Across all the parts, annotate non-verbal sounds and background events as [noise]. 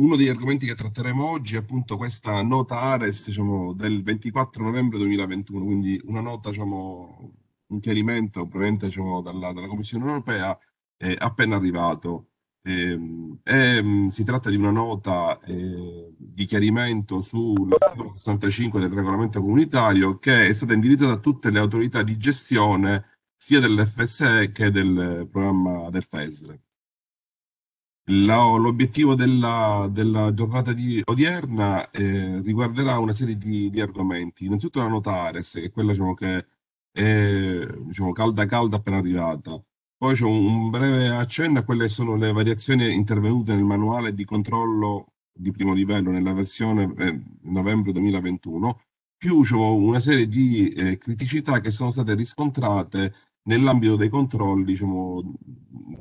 Uno degli argomenti che tratteremo oggi è appunto questa nota Ares diciamo, del 24 novembre 2021, quindi una nota, diciamo, un chiarimento proveniente diciamo, dalla, dalla, Commissione europea eh, appena arrivato. Eh, eh, si tratta di una nota eh, di chiarimento sull'articolo 65 del regolamento comunitario che è stata indirizzata a tutte le autorità di gestione sia dell'FSE che del programma del FESRE. L'obiettivo della, della, giornata di, odierna eh, riguarderà una serie di, di, argomenti. Innanzitutto la notares, che è quella diciamo, che è diciamo, calda calda appena arrivata. Poi c'è un, un, breve accenno a quelle che sono le variazioni intervenute nel manuale di controllo di primo livello nella versione eh, novembre 2021, più diciamo, una serie di eh, criticità che sono state riscontrate nell'ambito dei controlli diciamo,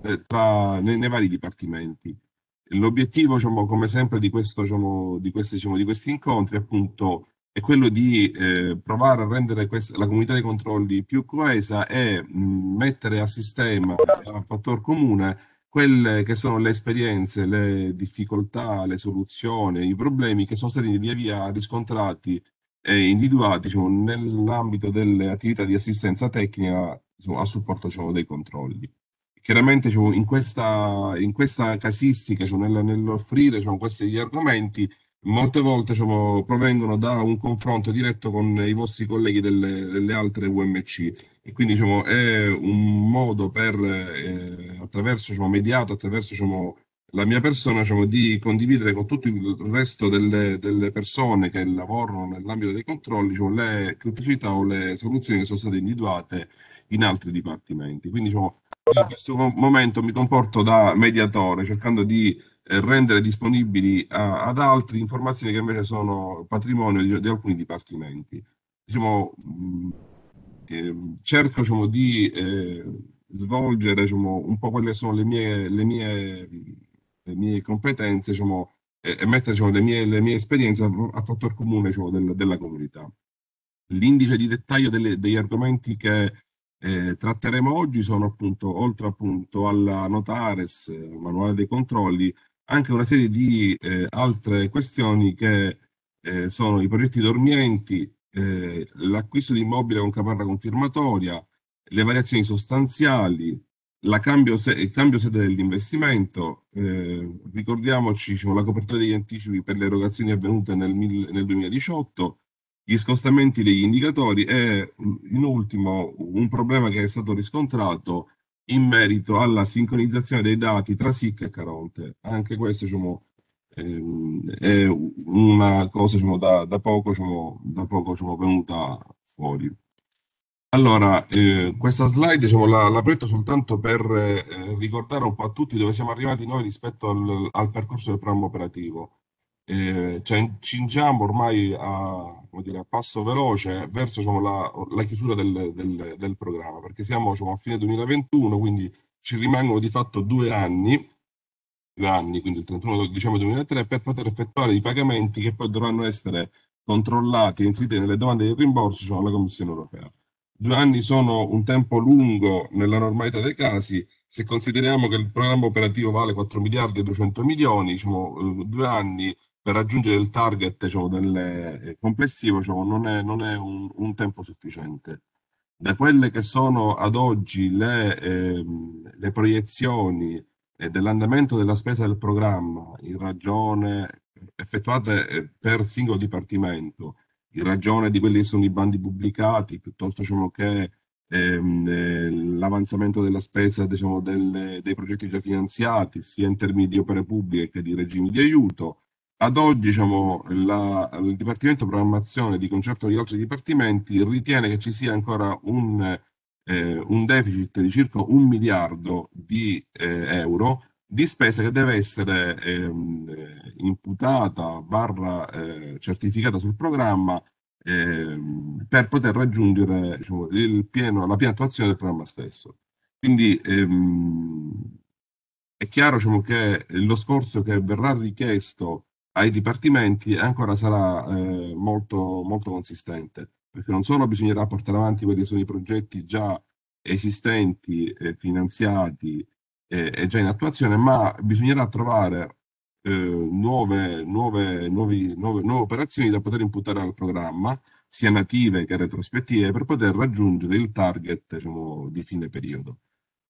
eh, tra, nei, nei, vari dipartimenti. L'obiettivo, diciamo, come sempre, di, questo, diciamo, di, questi, diciamo, di, questi, incontri appunto, è quello di eh, provare a rendere questa, la comunità dei controlli più coesa e mh, mettere a sistema, a fattor comune, quelle che sono le esperienze, le difficoltà, le soluzioni, i problemi che sono stati via via riscontrati e individuati diciamo, nell'ambito delle attività di assistenza tecnica insomma, a supporto diciamo, dei controlli. Chiaramente diciamo, in, questa, in, questa, casistica, diciamo, nel, nell'offrire diciamo, questi argomenti, molte volte diciamo, provengono da un confronto diretto con i vostri colleghi delle, delle altre UMC e quindi diciamo, è un modo per, eh, attraverso, mediato attraverso la mia persona diciamo, di condividere con tutto il resto delle, delle persone che lavorano nell'ambito dei controlli diciamo, le criticità o le soluzioni che sono state individuate in altri dipartimenti. Quindi diciamo, in questo momento mi comporto da mediatore cercando di eh, rendere disponibili a, ad altri informazioni che invece sono patrimonio di, di alcuni dipartimenti. Diciamo, mh, eh, cerco diciamo, di eh, svolgere diciamo, un po' quelle che sono le mie, le mie, le mie competenze diciamo, e, e mettere diciamo, le, mie, le mie esperienze a, a fattor comune diciamo, del, della comunità. L'indice di dettaglio delle, degli argomenti che eh, tratteremo oggi sono appunto, oltre appunto alla Notares, al eh, manuale dei controlli, anche una serie di eh, altre questioni che eh, sono i progetti dormienti, eh, l'acquisto di immobile con caparra confermatoria, le variazioni sostanziali, cambio il cambio sede dell'investimento, eh, ricordiamoci diciamo, la copertura degli anticipi per le erogazioni avvenute nel, nel 2018, gli scostamenti degli indicatori e in ultimo un problema che è stato riscontrato in merito alla sincronizzazione dei dati tra SIC e Caronte. Anche questo diciamo, ehm, è una cosa diciamo, da, da, poco, diciamo, da poco diciamo, venuta fuori. Allora, eh, questa slide diciamo, la, la prendo soltanto per eh, ricordare un po' a tutti dove siamo arrivati noi rispetto al, al percorso del programma operativo. Eh, ci cioè, incingiamo ormai a, come dire, a passo veloce verso diciamo, la, la, chiusura del, del, del, programma, perché siamo diciamo, a fine 2021, quindi ci rimangono di fatto due anni, due anni, quindi il 31 dicembre 2003, per poter effettuare i pagamenti che poi dovranno essere controllati e inseriti nelle domande di rimborso diciamo, alla Commissione europea. Due anni sono un tempo lungo nella normalità dei casi, se consideriamo che il programma operativo vale 4 miliardi e 200 milioni, diciamo, eh, due anni per raggiungere il target diciamo, del, eh, complessivo diciamo, non è, non è un, un, tempo sufficiente. Da quelle che sono ad oggi le, ehm, le proiezioni eh, dell'andamento della spesa del programma in ragione effettuate eh, per singolo dipartimento, in ragione di quelli che sono i bandi pubblicati, piuttosto diciamo, che ehm, l'avanzamento della spesa diciamo, delle, dei progetti già finanziati, sia in termini di opere pubbliche che di regimi di aiuto, ad oggi, diciamo, la, il Dipartimento Programmazione, di concerto con gli altri dipartimenti, ritiene che ci sia ancora un, eh, un deficit di circa un miliardo di eh, euro di spesa che deve essere ehm, eh, imputata, barra eh, certificata sul programma ehm, per poter raggiungere diciamo, pieno, la piena attuazione del programma stesso. Quindi ehm, è chiaro diciamo, che lo sforzo che verrà richiesto ai dipartimenti ancora sarà eh, molto, molto consistente, perché non solo bisognerà portare avanti quelli che sono i progetti già esistenti, eh, finanziati e eh, già in attuazione, ma bisognerà trovare eh, nuove, nuove, nuovi, nuove, nuove operazioni da poter imputare al programma, sia native che retrospettive, per poter raggiungere il target diciamo, di fine periodo.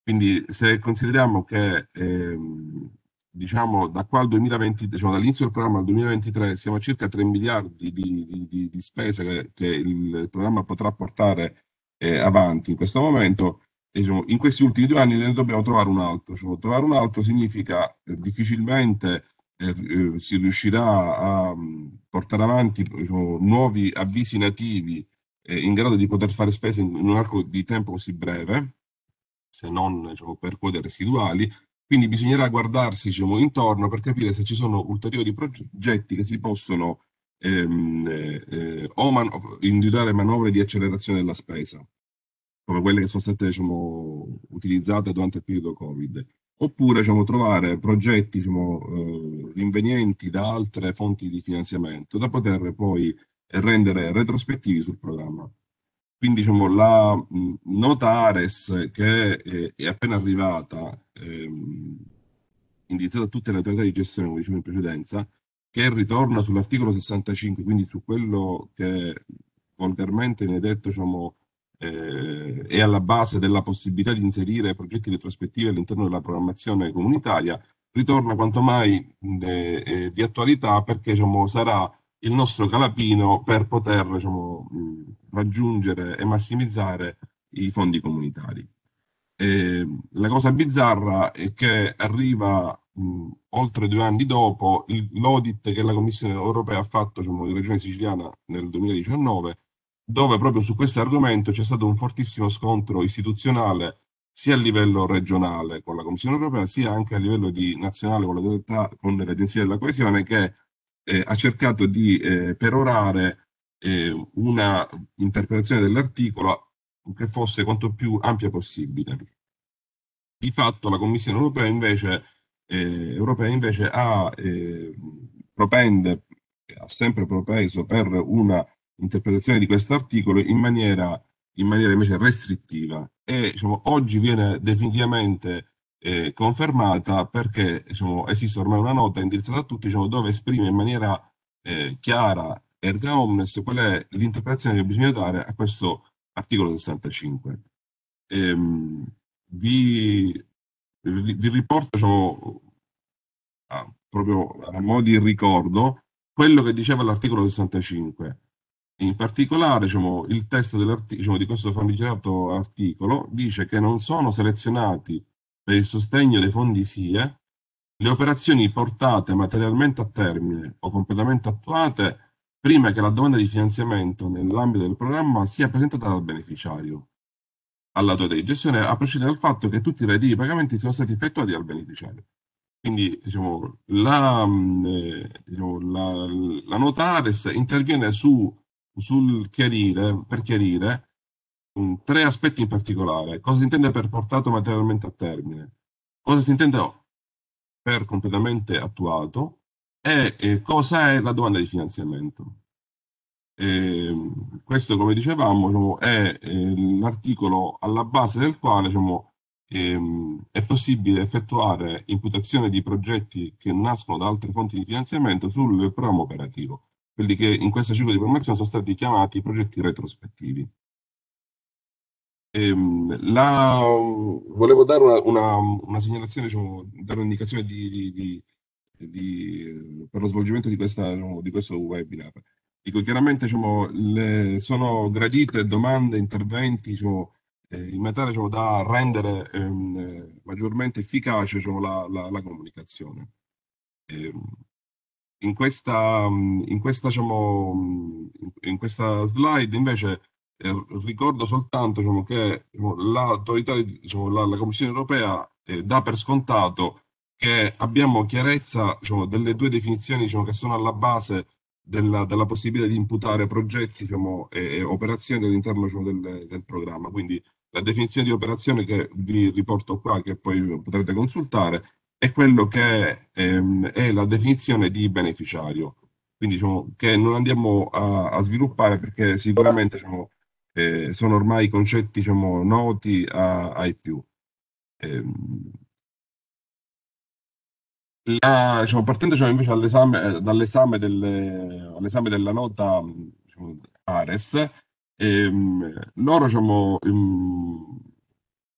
Quindi se consideriamo che ehm, diciamo, da qua al 2020, diciamo, dall'inizio del programma al 2023 siamo a circa 3 miliardi di, di, di, spese che, che, il programma potrà portare eh, avanti in questo momento. diciamo, in questi ultimi due anni ne dobbiamo trovare un altro. Cioè, trovare un altro significa eh, difficilmente eh, eh si riuscirà a um, portare avanti diciamo, nuovi avvisi nativi eh, in grado di poter fare spese in, in un arco di tempo così breve, se non diciamo, per quote residuali, quindi bisognerà guardarsi diciamo, intorno per capire se ci sono ulteriori progetti che si possono ehm, eh, o individuare manovre di accelerazione della spesa, come quelle che sono state diciamo, utilizzate durante il periodo Covid, oppure diciamo, trovare progetti diciamo, eh, rinvenienti da altre fonti di finanziamento da poter poi rendere retrospettivi sul programma. Quindi diciamo, la mh, nota Ares che eh, è appena arrivata, ehm, indirizzata a tutte le autorità di gestione, come dicevo in precedenza, che ritorna sull'articolo 65, quindi su quello che volgarmente viene detto diciamo, eh, è alla base della possibilità di inserire progetti retrospettivi all'interno della programmazione comunitaria, ritorna quanto mai eh, eh, di attualità perché diciamo, sarà il nostro calapino per poter diciamo, raggiungere e massimizzare i fondi comunitari. E la cosa bizzarra è che arriva mh, oltre due anni dopo il, l'audit che la Commissione europea ha fatto diciamo, in Regione Siciliana nel 2019, dove proprio su questo argomento c'è stato un fortissimo scontro istituzionale sia a livello regionale con la Commissione europea, sia anche a livello di nazionale con, la, con l'Agenzia della Coesione, che eh, ha cercato di eh, perorare eh, una interpretazione dell'articolo che fosse quanto più ampia possibile. Di fatto la Commissione europea invece, eh, europea invece ha, eh, propende, ha sempre propeso per una interpretazione di questo articolo in maniera, in maniera invece restrittiva e diciamo, oggi viene definitivamente eh, confermata perché diciamo, esiste ormai una nota indirizzata a tutti diciamo, dove esprime in maniera eh, chiara erga omnes qual è l'interpretazione che bisogna dare a questo articolo 65. Ehm, vi, vi, vi, riporto diciamo, a, proprio a modo di ricordo quello che diceva l'articolo 65. In particolare, diciamo, il testo diciamo, di questo famigerato articolo dice che non sono selezionati per il sostegno dei fondi SIE, le operazioni portate materialmente a termine o completamente attuate prima che la domanda di finanziamento nell'ambito del programma sia presentata dal beneficiario. All'autorità di gestione a prescindere dal fatto che tutti i relativi pagamenti siano stati effettuati dal beneficiario. Quindi diciamo, la, mm, eh, diciamo, la, la nota Ares interviene su, sul chiarire, per chiarire Mm, tre aspetti in particolare. Cosa si intende per portato materialmente a termine? Cosa si intende per completamente attuato? E eh, cosa è la domanda di finanziamento? Eh, questo, come dicevamo, diciamo, è eh, l'articolo alla base del quale diciamo, ehm, è possibile effettuare imputazione di progetti che nascono da altre fonti di finanziamento sul programma operativo, quelli che in questo ciclo di programmazione sono stati chiamati progetti retrospettivi. Ehm, la, volevo dare una, una, una segnalazione, diciamo, dare un'indicazione di, di, di di, per lo svolgimento di, questa, diciamo, di, questo webinar. Dico chiaramente diciamo, le, sono gradite domande, interventi diciamo, eh, in materia diciamo, da rendere ehm, maggiormente efficace diciamo, la, la, la, comunicazione. Ehm, in, questa, in, questa, diciamo, in questa, slide invece eh, ricordo soltanto diciamo, che diciamo, diciamo, la, la, Commissione europea eh, dà per scontato che abbiamo chiarezza diciamo, delle due definizioni diciamo, che sono alla base della, della, possibilità di imputare progetti diciamo, e, e, operazioni all'interno del, del, programma. Quindi la definizione di operazione che vi riporto qua, che poi potrete consultare, è quello che ehm, è la definizione di beneficiario. Quindi diciamo che non andiamo a, a sviluppare perché sicuramente diciamo, eh, sono ormai concetti diciamo, noti a, ai più. Eh, la, diciamo, partendo diciamo, invece all'esame, eh, dall'esame delle, all'esame della nota diciamo, Ares, ehm, loro diciamo, ehm,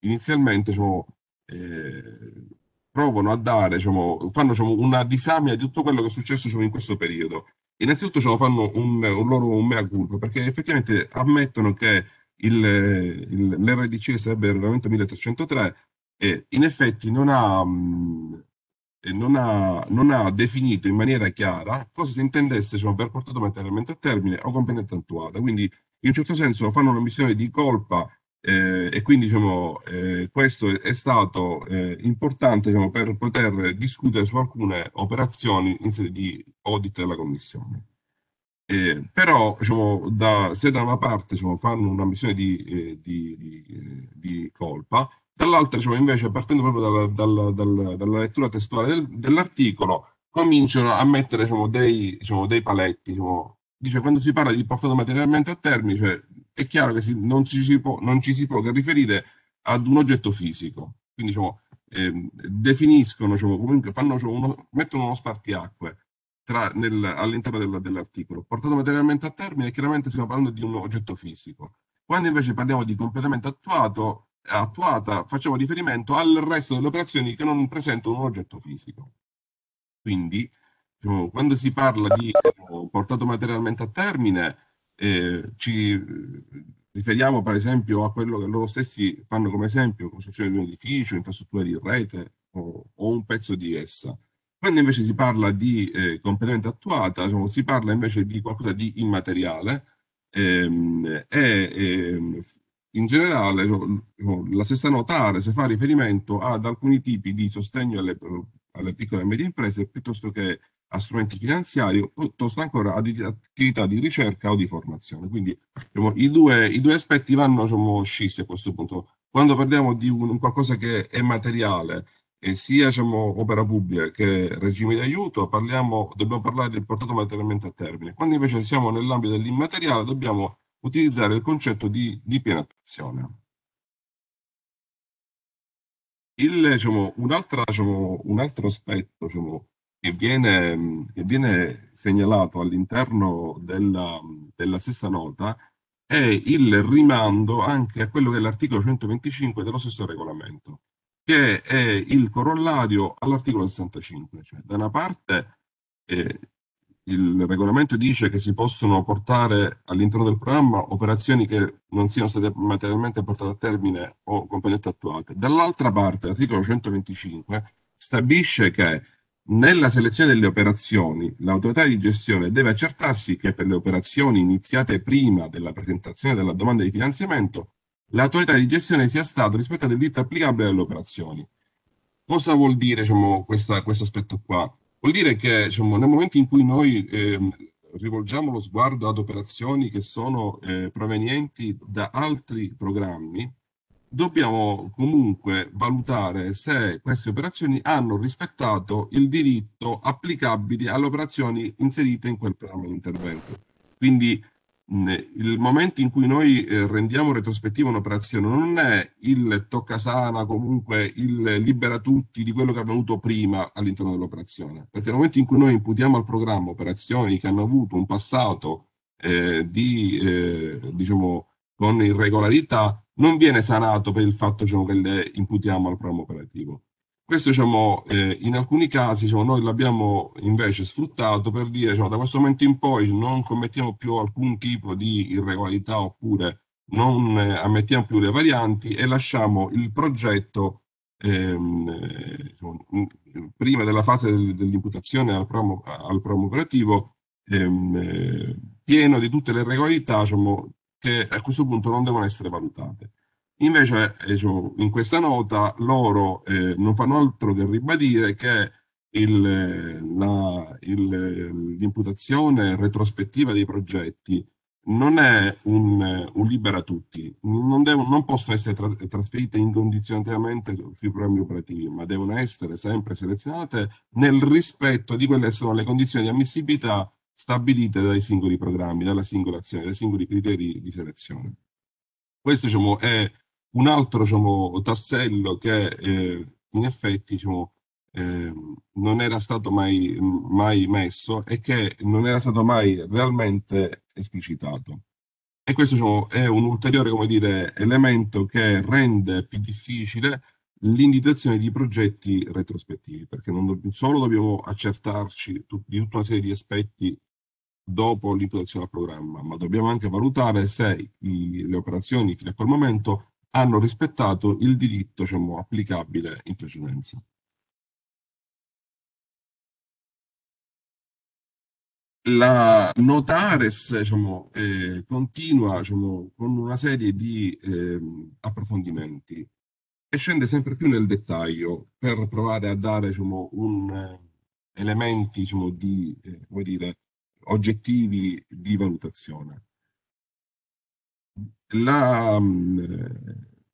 inizialmente diciamo, eh, provano a dare, diciamo, fanno diciamo, una disamina di tutto quello che è successo diciamo, in questo periodo Innanzitutto ce lo fanno un, un loro un mea culpa, perché effettivamente ammettono che il, il, l'RDC sarebbe il regolamento 1303 e in effetti non ha, non ha, non ha, definito in maniera chiara cosa si intendesse diciamo, per portato materialmente a termine o competenza attuata. Quindi in un certo senso fanno una missione di colpa eh, e quindi diciamo, eh, questo è stato eh, importante diciamo, per poter discutere su alcune operazioni in sede di audit della Commissione. Eh, però diciamo, da, se da una parte diciamo, fanno una missione di, eh, di, di, di colpa, dall'altra diciamo, invece partendo proprio dalla, dalla, dalla, dalla lettura testuale del, dell'articolo cominciano a mettere diciamo, dei, diciamo, dei, paletti. Diciamo. Dice quando si parla di portato materialmente a termine, cioè, è chiaro che si, non, ci si può, non, ci si può, che riferire ad un oggetto fisico. Quindi diciamo, eh, definiscono, diciamo, comunque fanno, diciamo, uno, mettono uno spartiacque tra, nel, all'interno della, dell'articolo. Portato materialmente a termine, chiaramente stiamo parlando di un oggetto fisico. Quando invece parliamo di completamente attuato, attuata, facciamo riferimento al resto delle operazioni che non presentano un oggetto fisico. Quindi, diciamo, quando si parla di diciamo, portato materialmente a termine, eh, ci riferiamo per esempio a quello che loro stessi fanno come esempio, costruzione di un edificio, infrastruttura di rete o, o un pezzo di essa. Quando invece si parla di eh, competenza attuata, diciamo, si parla invece di qualcosa di immateriale ehm, e ehm, in generale diciamo, diciamo, la stessa notare se fa riferimento ad alcuni tipi di sostegno alle, alle piccole e medie imprese piuttosto che a strumenti finanziari piuttosto ancora ad attività di ricerca o di formazione. Quindi diciamo, i, due, i, due, aspetti vanno diciamo, scissi a questo punto. Quando parliamo di un, qualcosa che è materiale, eh, sia diciamo, opera pubblica che regime di aiuto, parliamo, dobbiamo parlare del portato materialmente a termine. Quando invece siamo nell'ambito dell'immateriale, dobbiamo utilizzare il concetto di, di piena attuazione. Il, diciamo, un, altro, diciamo, un altro aspetto diciamo, che viene, che viene segnalato all'interno della, della stessa nota è il rimando anche a quello che è l'articolo 125 dello stesso regolamento, che è il corollario all'articolo 65. Cioè, da una parte eh, il regolamento dice che si possono portare all'interno del programma operazioni che non siano state materialmente portate a termine o completamente attuate. Dall'altra parte l'articolo 125 stabilisce che nella selezione delle operazioni, l'autorità di gestione deve accertarsi che per le operazioni iniziate prima della presentazione della domanda di finanziamento, l'autorità di gestione sia stato rispettato il diritto applicabile alle operazioni. Cosa vuol dire diciamo, questo aspetto qua? Vuol dire che diciamo, nel momento in cui noi ehm, rivolgiamo lo sguardo ad operazioni che sono eh, provenienti da altri programmi, dobbiamo comunque valutare se queste operazioni hanno rispettato il diritto applicabile alle operazioni inserite in quel programma di intervento. Quindi mh, il momento in cui noi eh, rendiamo retrospettiva un'operazione non è il toccasana, comunque il libera tutti di quello che è avvenuto prima all'interno dell'operazione, perché nel momento in cui noi imputiamo al programma operazioni che hanno avuto un passato eh, di, eh, diciamo, con irregolarità, non viene sanato per il fatto diciamo, che le imputiamo al programma operativo. Questo diciamo, eh, in alcuni casi diciamo, noi l'abbiamo invece sfruttato per dire diciamo, da questo momento in poi non commettiamo più alcun tipo di irregolarità oppure non eh, ammettiamo più le varianti e lasciamo il progetto ehm, diciamo, prima della fase del, dell'imputazione al programma, al programma operativo ehm, eh, pieno di tutte le irregolarità diciamo, che a questo punto non devono essere valutate. Invece, eh, in questa nota loro eh, non fanno altro che ribadire che il, eh, la, il, eh, l'imputazione retrospettiva dei progetti non è un, un libera tutti, non, devo, non possono essere tra, trasferite incondizionatamente sui programmi operativi, ma devono essere sempre selezionate nel rispetto di quelle che sono le condizioni di ammissibilità stabilite dai singoli programmi, dalla singola azione, dai singoli criteri di selezione. Questo diciamo, è un altro diciamo, tassello che eh, in effetti diciamo, eh, non era stato mai, mai, messo e che non era stato mai realmente esplicitato. E questo diciamo, è un ulteriore dire, elemento che rende più difficile l'indicazione di progetti retrospettivi, perché non do- solo dobbiamo accertarci tu- di tutta una serie di aspetti dopo l'imputazione al programma, ma dobbiamo anche valutare se i- le operazioni fino a quel momento hanno rispettato il diritto diciamo, applicabile in precedenza. La notares diciamo, eh, continua diciamo, con una serie di eh, approfondimenti e scende sempre più nel dettaglio per provare a dare diciamo, un, eh, elementi diciamo, di, eh, come dire, oggettivi di valutazione. La, mm,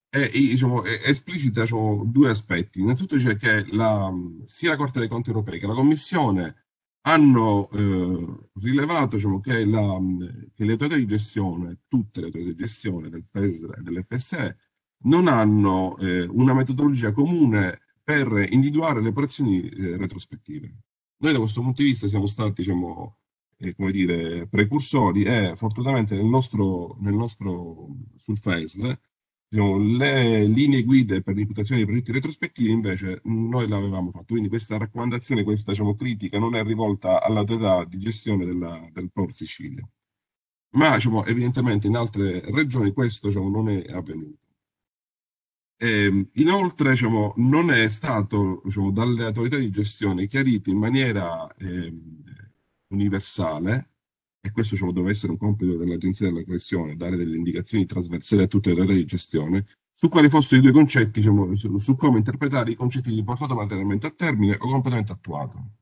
eh, è, diciamo, è esplicita diciamo, due aspetti. Innanzitutto dice che la, mm, sia la Corte dei Conti europei che la Commissione hanno eh, rilevato diciamo, che, la, mm, che, le autorità di gestione, tutte le autorità di gestione del FES, e dell'FSE, non hanno eh, una metodologia comune per individuare le operazioni eh, retrospettive. Noi da questo punto di vista siamo stati, diciamo, eh, come dire, precursori e fortunatamente nel nostro, nel nostro sul FESD diciamo, le linee guida per l'imputazione dei progetti retrospettivi invece noi l'avevamo fatto, quindi questa raccomandazione, questa diciamo, critica non è rivolta all'autorità di gestione della, del POR Sicilia, ma diciamo, evidentemente in altre regioni questo diciamo, non è avvenuto. Eh, inoltre, diciamo, non è stato diciamo, dalle autorità di gestione chiarito in maniera eh, universale, e questo diciamo, doveva essere un compito dell'Agenzia della Coesione, dare delle indicazioni trasversali a tutte le autorità di gestione, su quali fossero i due concetti, diciamo, su, su, come interpretare i concetti di portato materialmente a termine o completamente attuato.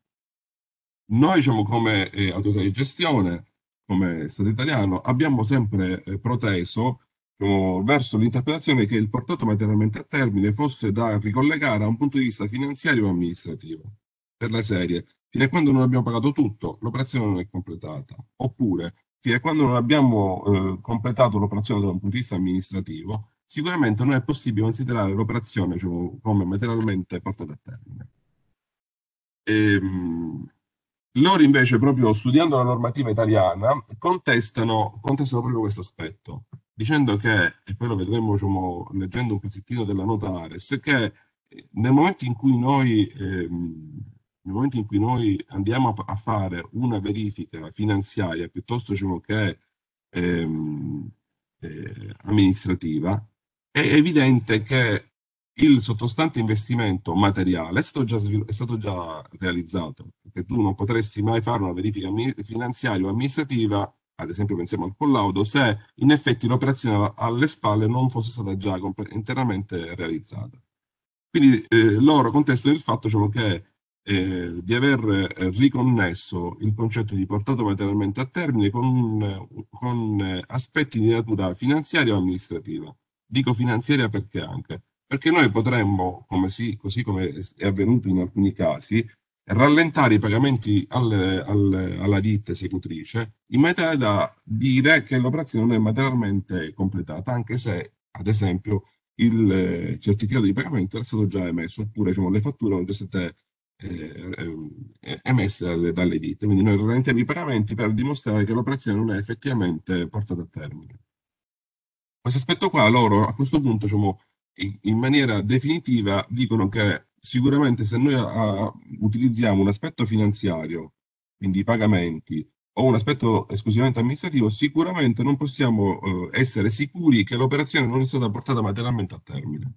Noi, diciamo, come eh, autorità di gestione, come Stato italiano, abbiamo sempre eh, proteso verso l'interpretazione che il portato materialmente a termine fosse da ricollegare a un punto di vista finanziario o amministrativo. Per la serie, fino a quando non abbiamo pagato tutto, l'operazione non è completata. Oppure, fino a quando non abbiamo eh, completato l'operazione da un punto di vista amministrativo, sicuramente non è possibile considerare l'operazione cioè, come materialmente portata a termine. Ehm, loro invece, proprio studiando la normativa italiana, contestano, contestano proprio questo aspetto dicendo che, e poi lo vedremo diciamo, leggendo un pezzettino della nota Ares, che eh, nel momento in cui noi, ehm, in cui noi andiamo a, a, fare una verifica finanziaria piuttosto diciamo, che ehm, eh, amministrativa, è evidente che il sottostante investimento materiale è stato, già, è stato già realizzato, perché tu non potresti mai fare una verifica finanziaria o amministrativa ad esempio pensiamo al collaudo, se in effetti l'operazione alle spalle non fosse stata già interamente realizzata. Quindi eh, loro contestano il fatto diciamo, che, eh, di aver eh, riconnesso il concetto di portato materialmente a termine con, con eh, aspetti di natura finanziaria o amministrativa. Dico finanziaria perché anche? Perché noi potremmo, come si, così come è avvenuto in alcuni casi, rallentare i pagamenti al, al, alla ditta esecutrice in maniera da dire che l'operazione è materialmente completata, anche se, ad esempio, il eh, certificato di pagamento era stato già emesso, oppure diciamo, le fatture erano già state eh, eh, eh, emesse dalle, dalle ditte. Quindi noi rallentiamo i pagamenti per dimostrare che l'operazione non è effettivamente portata a termine. Questo aspetto qua loro a questo punto diciamo, in, in maniera definitiva dicono che sicuramente se noi a, ah, utilizziamo un aspetto finanziario, quindi i pagamenti, o un aspetto esclusivamente amministrativo, sicuramente non possiamo eh, essere sicuri che l'operazione non è stata portata materialmente a termine.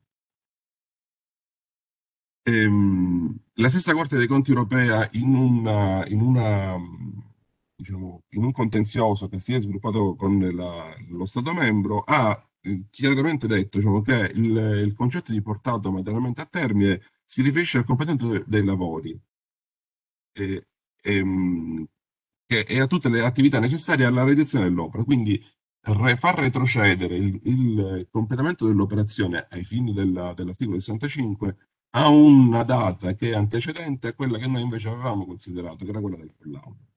Ehm, la stessa Corte dei Conti europea in, una, in, una, diciamo, in un contenzioso che si è sviluppato con la, lo Stato membro ha eh, chiaramente detto diciamo, che il, il concetto di portato materialmente a termine si riferisce al completamento dei lavori eh, ehm, e a tutte le attività necessarie alla realizzazione dell'opera. Quindi re, far retrocedere il, il completamento dell'operazione ai fini dell'articolo 65 a una data che è antecedente a quella che noi invece avevamo considerato, che era quella del collaudo.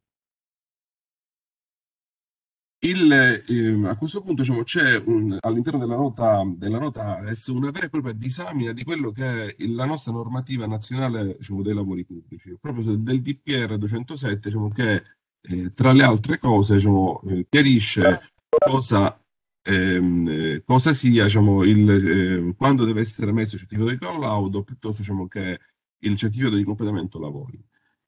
Il, eh, a questo punto diciamo, c'è un, all'interno della nota, della nota ARES una vera e propria disamina di quello che è la nostra normativa nazionale diciamo, dei lavori pubblici, proprio del DPR 207 diciamo, che eh, tra le altre cose diciamo, eh, chiarisce cosa, ehm, eh, cosa sia diciamo, il, ehm, quando deve essere messo il certificato di collaudo piuttosto diciamo, che il certificato di completamento lavori.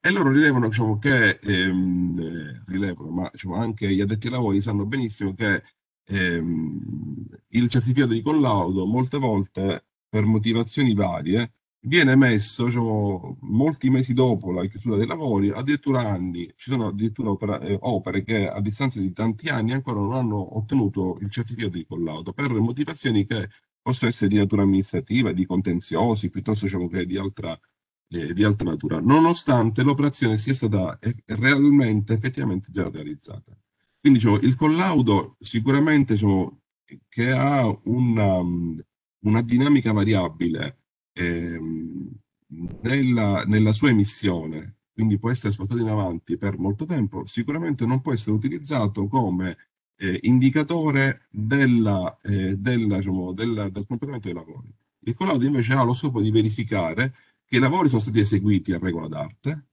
E loro rilevano diciamo, che, ehm, eh, rilevano, ma diciamo, anche gli addetti ai lavori sanno benissimo che ehm, il certificato di collaudo molte volte, per motivazioni varie, viene messo diciamo, molti mesi dopo la chiusura dei lavori, addirittura anni. Ci sono addirittura opera, eh, opere che a distanza di tanti anni ancora non hanno ottenuto il certificato di collaudo per motivazioni che possono essere di natura amministrativa, di contenziosi, piuttosto diciamo, che di altra eh, di alta natura, nonostante l'operazione sia stata realmente, effettivamente già realizzata. Quindi diciamo, il collaudo sicuramente diciamo, che ha una, una dinamica variabile eh, nella, nella sua emissione, quindi può essere spostato in avanti per molto tempo, sicuramente non può essere utilizzato come eh, indicatore della, eh, della, diciamo, della, del completamento dei lavori. Il collaudo invece ha lo scopo di verificare che i lavori sono stati eseguiti a regola d'arte,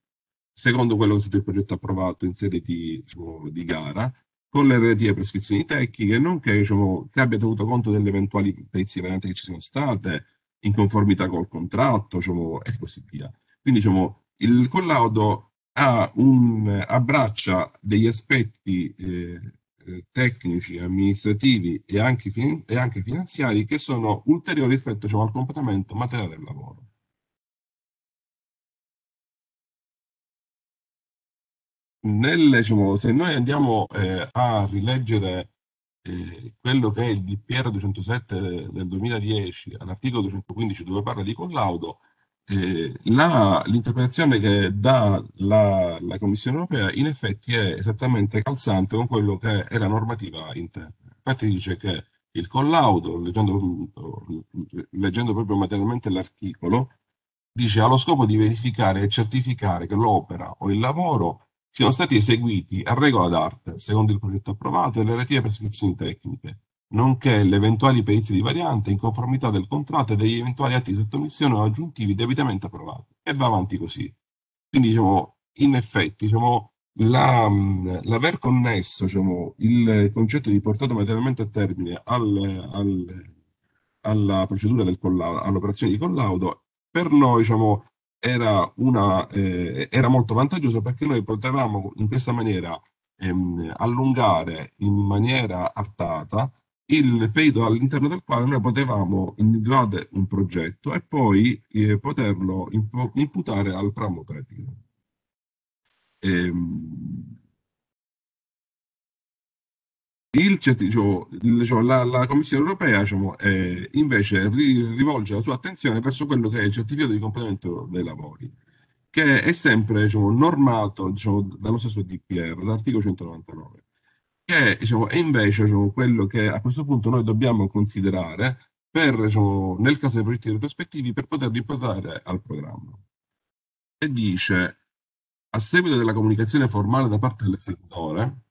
secondo quello che è stato il progetto approvato in sede di, diciamo, di gara, con le relative prescrizioni tecniche, nonché diciamo, che abbia tenuto conto delle eventuali pezzi varianti che ci sono state, in conformità col contratto diciamo, e così via. Quindi diciamo, il collaudo un, abbraccia degli aspetti eh, eh tecnici, amministrativi e anche, e anche, finanziari che sono ulteriori rispetto diciamo, al comportamento materiale del lavoro. nel, diciamo, se noi andiamo eh, a rileggere eh, quello che è il DPR 207 del 2010, all'articolo 215 dove parla di collaudo, eh, l'interpretazione che dà la, la, Commissione europea in effetti è esattamente calzante con quello che è la normativa interna. Infatti dice che il collaudo, leggendo, leggendo proprio materialmente l'articolo, dice ha lo scopo di verificare e certificare che l'opera o il lavoro siano stati eseguiti a regola d'arte, secondo il progetto approvato, e le relative prescrizioni tecniche, nonché le eventuali perizie di variante in conformità del contratto e degli eventuali atti di sottomissione o aggiuntivi debitamente approvati. E va avanti così. Quindi, diciamo, in effetti, diciamo, la, l'aver connesso diciamo, il concetto di portato materialmente a termine al, al, alla procedura del collaudo, all'operazione di collaudo, per noi diciamo, era, una, eh, era molto vantaggioso perché noi potevamo in questa maniera ehm, allungare in maniera artata il periodo all'interno del quale noi potevamo individuare un progetto e poi eh, poterlo imp- imputare al ramo operativo. Ehm, Diciamo, il, diciamo, la, la, Commissione europea diciamo, eh, invece ri, rivolge la sua attenzione verso quello che è il certificato di completamento dei lavori, che è sempre diciamo, normato diciamo, dallo stesso DPR, dall'articolo 199, che diciamo, è invece quello che a questo punto noi dobbiamo considerare per, nel caso dei progetti retrospettivi per poterli imputare al programma. E dice, a seguito della comunicazione formale da parte dell'esecutore,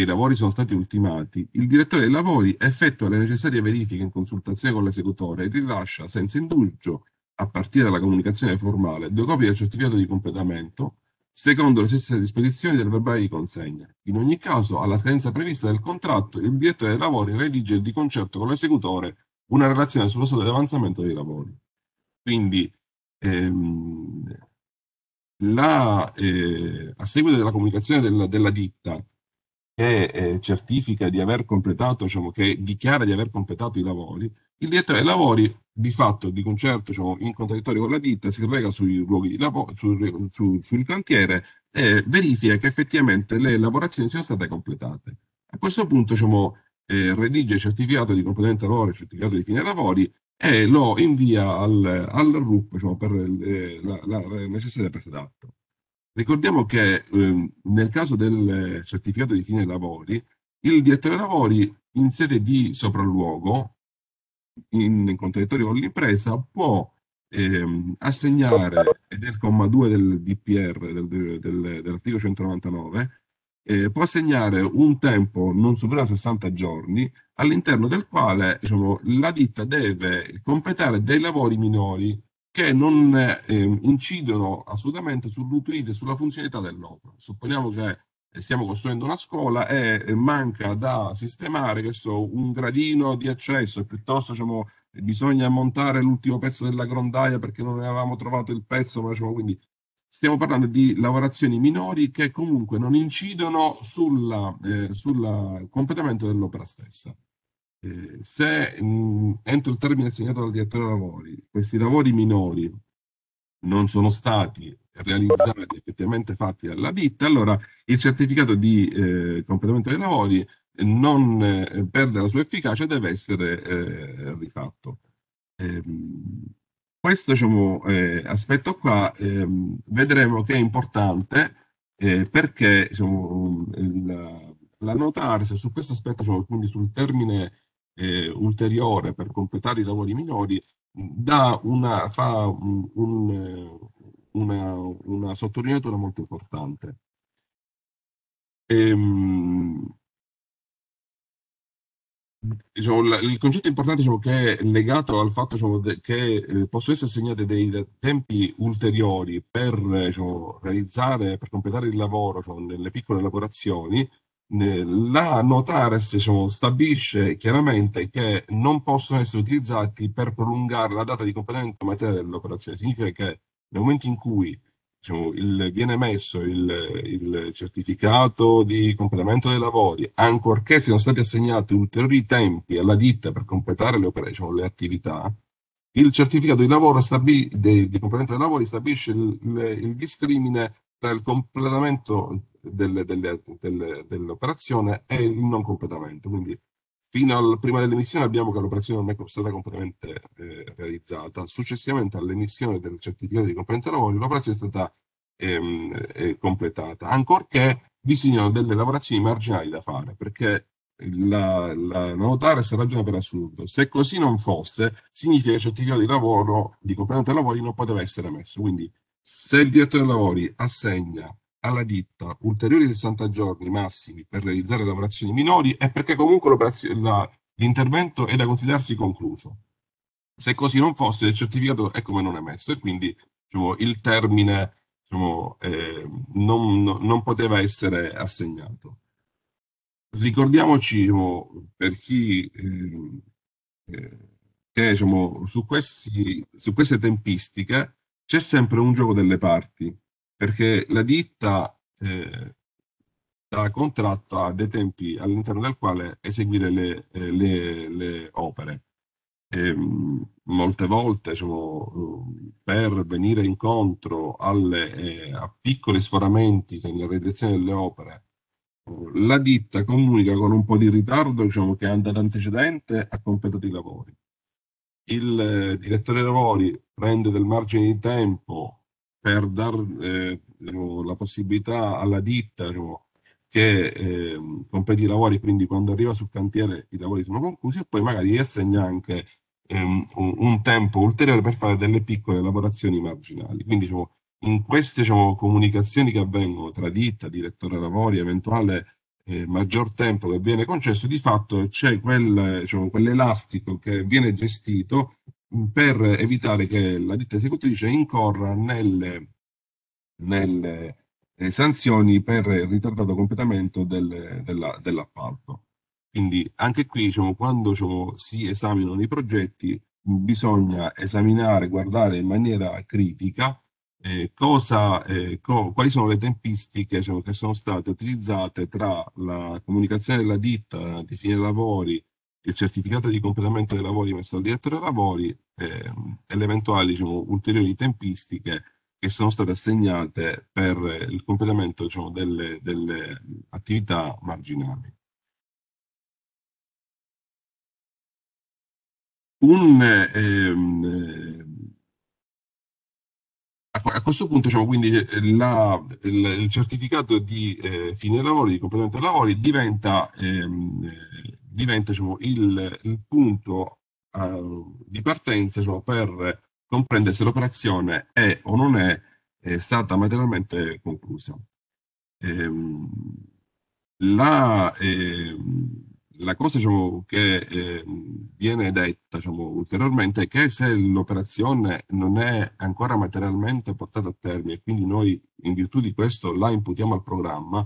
i lavori sono stati ultimati, il direttore dei lavori effettua le necessarie verifiche in consultazione con l'esecutore e rilascia senza indugio, a partire dalla comunicazione formale, due copie del certificato di completamento, secondo le stesse disposizioni del verbale di consegna. In ogni caso, alla scadenza prevista del contratto, il direttore dei lavori redige di concerto con l'esecutore una relazione sullo stato di avanzamento dei lavori. Quindi, ehm, la, eh, a seguito della comunicazione della, della ditta, che eh, certifica di aver completato, diciamo, che dichiara di aver completato i lavori, il direttore dei lavori di fatto di concerto diciamo, in contraddittorio con la ditta si reca sui luoghi di lavoro, sul, su, sul cantiere e verifica che effettivamente le lavorazioni siano state completate. A questo punto diciamo, eh, redige il certificato di completamento lavoro, il certificato di fine lavori e lo invia al, al RUP diciamo, per eh, la, la, la necessaria presa d'atto. Ricordiamo che ehm, nel caso del certificato di fine lavori, il direttore lavori in sede di sopralluogo, in, in contraddittorio con l'impresa, può ehm, assegnare, ed è il comma 2 del DPR, del, del, dell'articolo 199, eh, può assegnare un tempo non superiore a 60 giorni all'interno del quale diciamo, la ditta deve completare dei lavori minori che non eh, incidono assolutamente sull'utilizzo e sulla funzionalità dell'opera. Supponiamo che eh, stiamo costruendo una scuola e eh, manca da sistemare che so, un gradino di accesso e piuttosto diciamo, bisogna montare l'ultimo pezzo della grondaia perché non avevamo trovato il pezzo, ma diciamo, quindi stiamo parlando di lavorazioni minori che comunque non incidono sul eh, competamento dell'opera stessa. Eh, se mh, mm, entro il termine assegnato dal direttore lavori questi lavori minori non sono stati realizzati effettivamente fatti dalla ditta, allora il certificato di eh, completamento dei lavori non eh, perde la sua efficacia e deve essere eh, rifatto. Ehm, questo diciamo, eh, aspetto qua ehm, vedremo che è importante eh, perché diciamo, la, la notarsi su questo aspetto, cioè, quindi sul termine eh, ulteriore per completare i lavori minori una, fa un, un, eh, una, una, sottolineatura molto importante. Ehm, Diciamo, il concetto importante diciamo, che è legato al fatto diciamo, che eh, possono essere assegnati dei, dei, tempi ulteriori per eh, diciamo, realizzare, per completare il lavoro diciamo, nelle piccole lavorazioni, la Notares diciamo, stabilisce chiaramente che non possono essere utilizzati per prolungare la data di completamento materiale dell'operazione. Significa che nel momento in cui diciamo, il, viene emesso il, il, certificato di completamento dei lavori, ancorché siano stati assegnati ulteriori tempi alla ditta per completare le, diciamo, le attività, il certificato di, lavoro stabi- di, di completamento dei lavori stabilisce il, il discrimine tra il completamento delle, delle, delle, dell'operazione è il non completamento. Quindi fino al, prima dell'emissione abbiamo che l'operazione non è stata completamente eh, realizzata, successivamente all'emissione del certificato di completamento lavori l'operazione è stata ehm, è eh, completata, ancorché vi siano delle lavorazioni marginali da fare, perché la, la notare sarà ragiona per assurdo. Se così non fosse, significa che il certificato di lavoro di completamento dei lavori non poteva essere messo. Quindi se il direttore dei lavori assegna alla ditta ulteriori 60 giorni massimi per realizzare lavorazioni minori è perché comunque la, l'intervento è da considerarsi concluso. Se così non fosse, il certificato è come non emesso e quindi diciamo, il termine diciamo, eh, non, non, poteva essere assegnato. Ricordiamoci diciamo, per chi eh, eh che diciamo, su, questi, su queste tempistiche c'è sempre un gioco delle parti perché la ditta eh, dà contratto ha dei tempi all'interno del quale eseguire le, eh, le, le opere. E, ehm, molte volte diciamo, per venire incontro alle, eh, a piccoli sforamenti nella redazione delle opere, la ditta comunica con un po' di ritardo diciamo, che è andata antecedente a completato i lavori. Il eh, direttore dei lavori prende del margine di tempo per dar eh, diciamo, la possibilità alla ditta diciamo, che eh, compete i lavori, quindi quando arriva sul cantiere i lavori sono conclusi e poi magari assegna anche ehm, un, un, tempo ulteriore per fare delle piccole lavorazioni marginali. Quindi diciamo, in queste diciamo, comunicazioni che avvengono tra ditta, direttore lavori, eventuale eh, maggior tempo che viene concesso, di fatto c'è quel, diciamo, quell'elastico che viene gestito Mm, per evitare che la ditta esecutrice incorra nelle, nelle eh, sanzioni per il ritardato completamento del, della, dell'appalto. Quindi anche qui diciamo, quando diciamo, si esaminano i progetti mm, bisogna esaminare, guardare in maniera critica eh, cosa, eh, co- quali sono le tempistiche diciamo, che sono state utilizzate tra la comunicazione della ditta, di fine lavori, il certificato di completamento dei lavori verso il direttore lavori eh, e le eventuali diciamo, ulteriori tempistiche che sono state assegnate per il completamento diciamo, delle, delle attività marginali. Un, ehm, a, a questo punto, diciamo, quindi, la, il, il, certificato di eh, fine lavori, di completamento dei lavori, diventa ehm, diventa diciamo, il, il, punto uh, di partenza diciamo, per comprendere se l'operazione è o non è, è stata materialmente conclusa. Ehm, la, eh, la, cosa diciamo, che eh, viene detta diciamo, ulteriormente è che se l'operazione non è ancora materialmente portata a termine, quindi noi in virtù di questo la imputiamo al programma,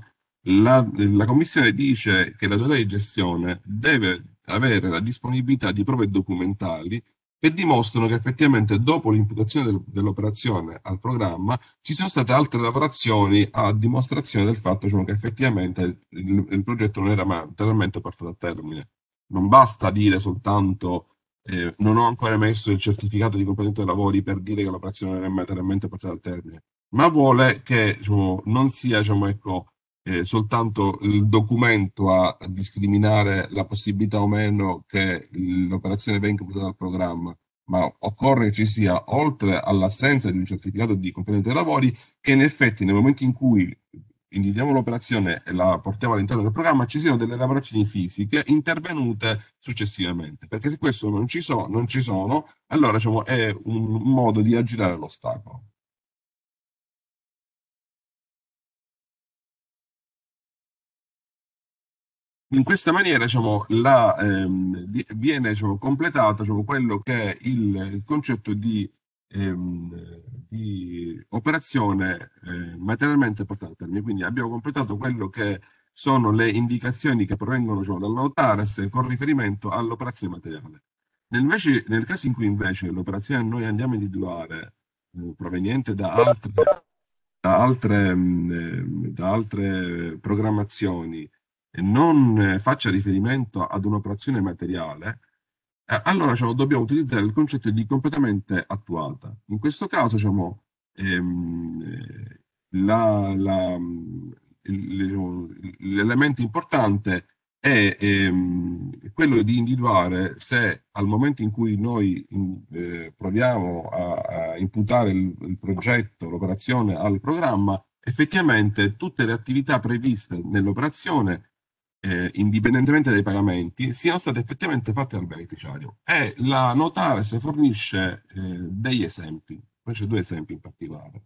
la, la Commissione dice che l'autorità di gestione deve avere la disponibilità di prove documentali che dimostrano che effettivamente dopo l'imputazione del, dell'operazione al programma ci sono state altre lavorazioni a dimostrazione del fatto cioè, che effettivamente il, il, progetto non era materialmente portato a termine. Non basta dire soltanto eh, non ho ancora messo il certificato di competenza dei lavori per dire che l'operazione non era materialmente portata a termine, ma vuole che diciamo, non sia diciamo, ecco, eh, soltanto il documento a discriminare la possibilità o meno che l'operazione venga imputata al programma, ma occorre che ci sia, oltre all'assenza di un certificato di competenza dei lavori, che in effetti nel momento in cui individuiamo l'operazione e la portiamo all'interno del programma, ci siano delle lavorazioni fisiche intervenute successivamente, perché se questo non ci, so, non ci sono, allora diciamo, è un modo di aggirare l'ostacolo. in questa maniera diciamo, la, ehm, viene diciamo, completato diciamo, quello che è il, il concetto di, ehm, di operazione eh, materialmente portata a termine. Quindi abbiamo completato quello che sono le indicazioni che provengono diciamo, dal notares con riferimento all'operazione materiale. Nel, invece, nel caso in cui invece l'operazione noi andiamo a individuare eh, proveniente da altre, da altre, mh, ehm, da altre programmazioni, non eh, faccia riferimento ad un'operazione materiale, eh, allora diciamo, dobbiamo utilizzare il concetto di completamente attuata. In questo caso diciamo, ehm, eh, la, la, l'elemento importante è ehm, quello di individuare se al momento in cui noi in, eh, proviamo a, a imputare il, il, progetto, l'operazione al programma, effettivamente tutte le attività previste nell'operazione eh, indipendentemente dai pagamenti, siano state effettivamente fatte al beneficiario. E la Notares fornisce eh, degli esempi, fornisce due esempi in particolare.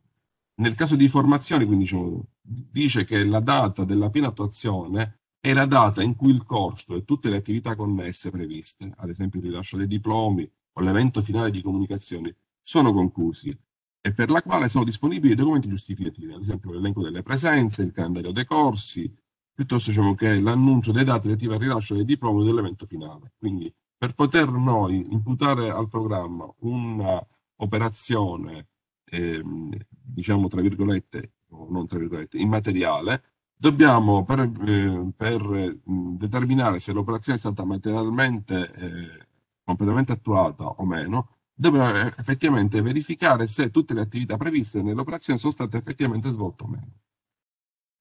Nel caso di formazione, quindi diciamo, dice che la data della piena attuazione è la data in cui il corso e tutte le attività connesse previste, ad esempio il rilascio dei diplomi o l'evento finale di comunicazione, sono conclusi e per la quale sono disponibili i documenti giustificativi, ad esempio l'elenco delle presenze, il calendario dei corsi, piuttosto diciamo che è l'annuncio dei dati relativi al rilascio del diploma dell'evento finale. Quindi per poter noi imputare al programma un'operazione, ehm, diciamo tra virgolette, o non tra virgolette, immateriale, dobbiamo per, eh, per determinare se l'operazione è stata materialmente eh, completamente attuata o meno, dobbiamo eh, effettivamente verificare se tutte le attività previste nell'operazione sono state effettivamente svolte o meno.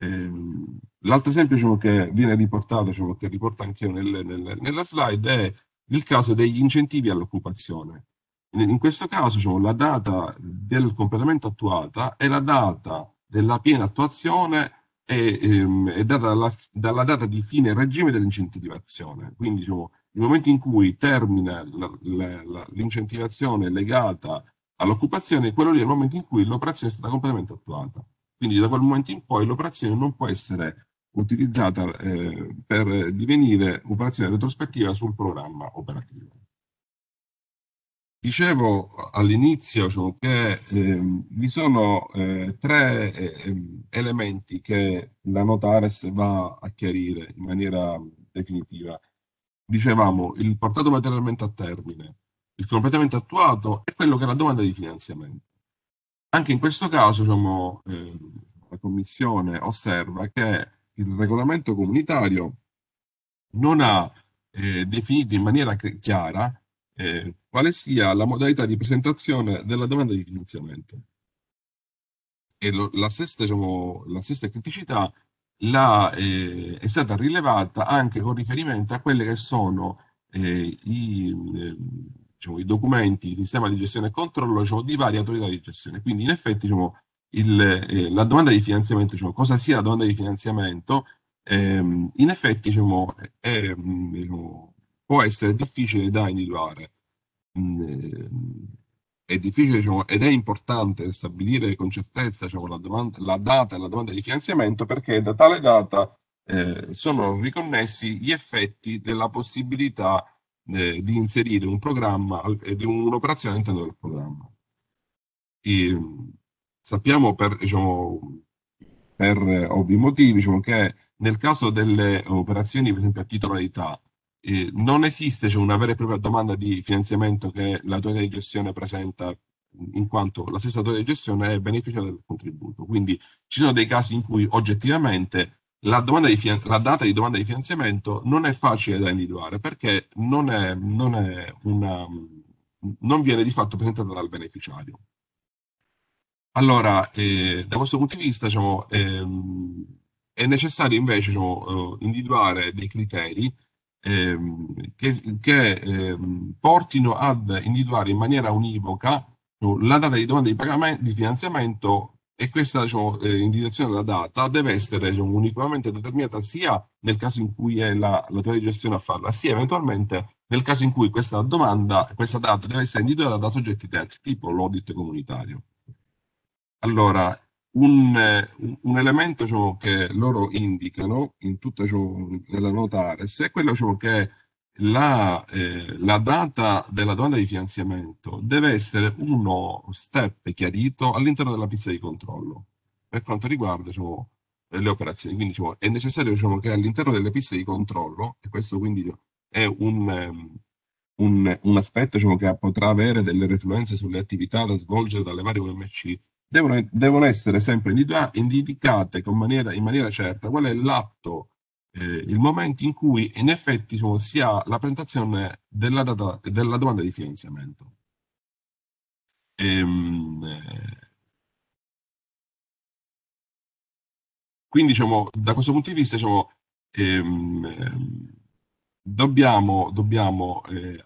Ehm, l'altro esempio diciamo, che viene riportato, diciamo, che riporto anch'io nel, nel, nella slide, è il caso degli incentivi all'occupazione. In, in questo caso diciamo, la data del completamento attuata è la data della piena attuazione e ehm, è data dalla, dalla, data di fine regime dell'incentivazione. Quindi diciamo, il momento in cui termina l'incentivazione legata all'occupazione, quello lì è il momento in cui l'operazione è stata completamente attuata. Quindi da quel momento in poi l'operazione non può essere utilizzata eh, per divenire operazione retrospettiva sul programma operativo. Dicevo all'inizio cioè, che eh, vi sono eh, tre eh, ehm, elementi che la nota Ares va a chiarire in maniera definitiva. Dicevamo il portato materialmente a termine, il completamente attuato e quello che è la domanda di finanziamento. Anche in questo caso, diciamo, eh, la Commissione osserva che il regolamento comunitario non ha eh, definito in maniera chiara eh, quale sia la modalità di presentazione della domanda di finanziamento. E lo, la, stessa, diciamo, la, stessa, criticità la, eh, è stata rilevata anche con riferimento a quelle che sono eh, i, ehm, diciamo, i documenti, il sistema di gestione e controllo diciamo, di varie autorità di gestione. Quindi in effetti diciamo, il, eh, la domanda di finanziamento, diciamo, cosa sia la domanda di finanziamento, ehm, in effetti diciamo, è, mm, diciamo, può essere difficile da individuare. Mm, eh, è difficile diciamo, ed è importante stabilire con certezza diciamo, la, domanda, la data e la domanda di finanziamento perché da tale data eh, sono riconnessi gli effetti della possibilità eh, di inserire un programma, eh, di un'operazione all'interno del programma. E, mm, sappiamo per, diciamo, per ovvi motivi diciamo, che nel caso delle operazioni, per esempio a titolarità, eh, non esiste cioè, una vera e propria domanda di finanziamento che l'autorità di gestione presenta, in quanto la stessa autorità di gestione è beneficiata del contributo. Quindi ci sono dei casi in cui oggettivamente la, di, la, data di domanda di finanziamento non è facile da individuare perché non, è, non, è una, non viene di fatto presentata dal beneficiario. Allora, eh, da questo punto di vista, diciamo, ehm, è necessario invece diciamo, eh, individuare dei criteri ehm, che, che ehm, portino ad individuare in maniera univoca diciamo, la data di domanda di, di finanziamento e questa diciamo, eh, indicazione della data deve essere diciamo, unicamente determinata sia nel caso in cui è la, l'autorità di gestione a farla, sia eventualmente nel caso in cui questa domanda, questa data deve essere individuata da soggetti terzi, tipo l'audit comunitario. Allora, un, eh, un elemento diciamo, che loro indicano in tutta diciamo, nella nota ARES è quello diciamo, che la, eh, la, data della domanda di finanziamento deve essere uno step chiarito all'interno della pista di controllo per quanto riguarda diciamo, eh, le operazioni. Quindi diciamo, è necessario diciamo, che all'interno delle piste di controllo, e questo quindi diciamo, è un, ehm, un, un aspetto diciamo, che potrà avere delle influenze sulle attività da svolgere dalle varie OMC, devono, devono essere sempre indicate con maniera, in maniera certa qual è l'atto eh, il momento in cui in effetti diciamo, si ha la presentazione della, data, della domanda di finanziamento. Ehm, eh, quindi diciamo, da questo punto di vista diciamo, ehm, ehm dobbiamo, dobbiamo eh,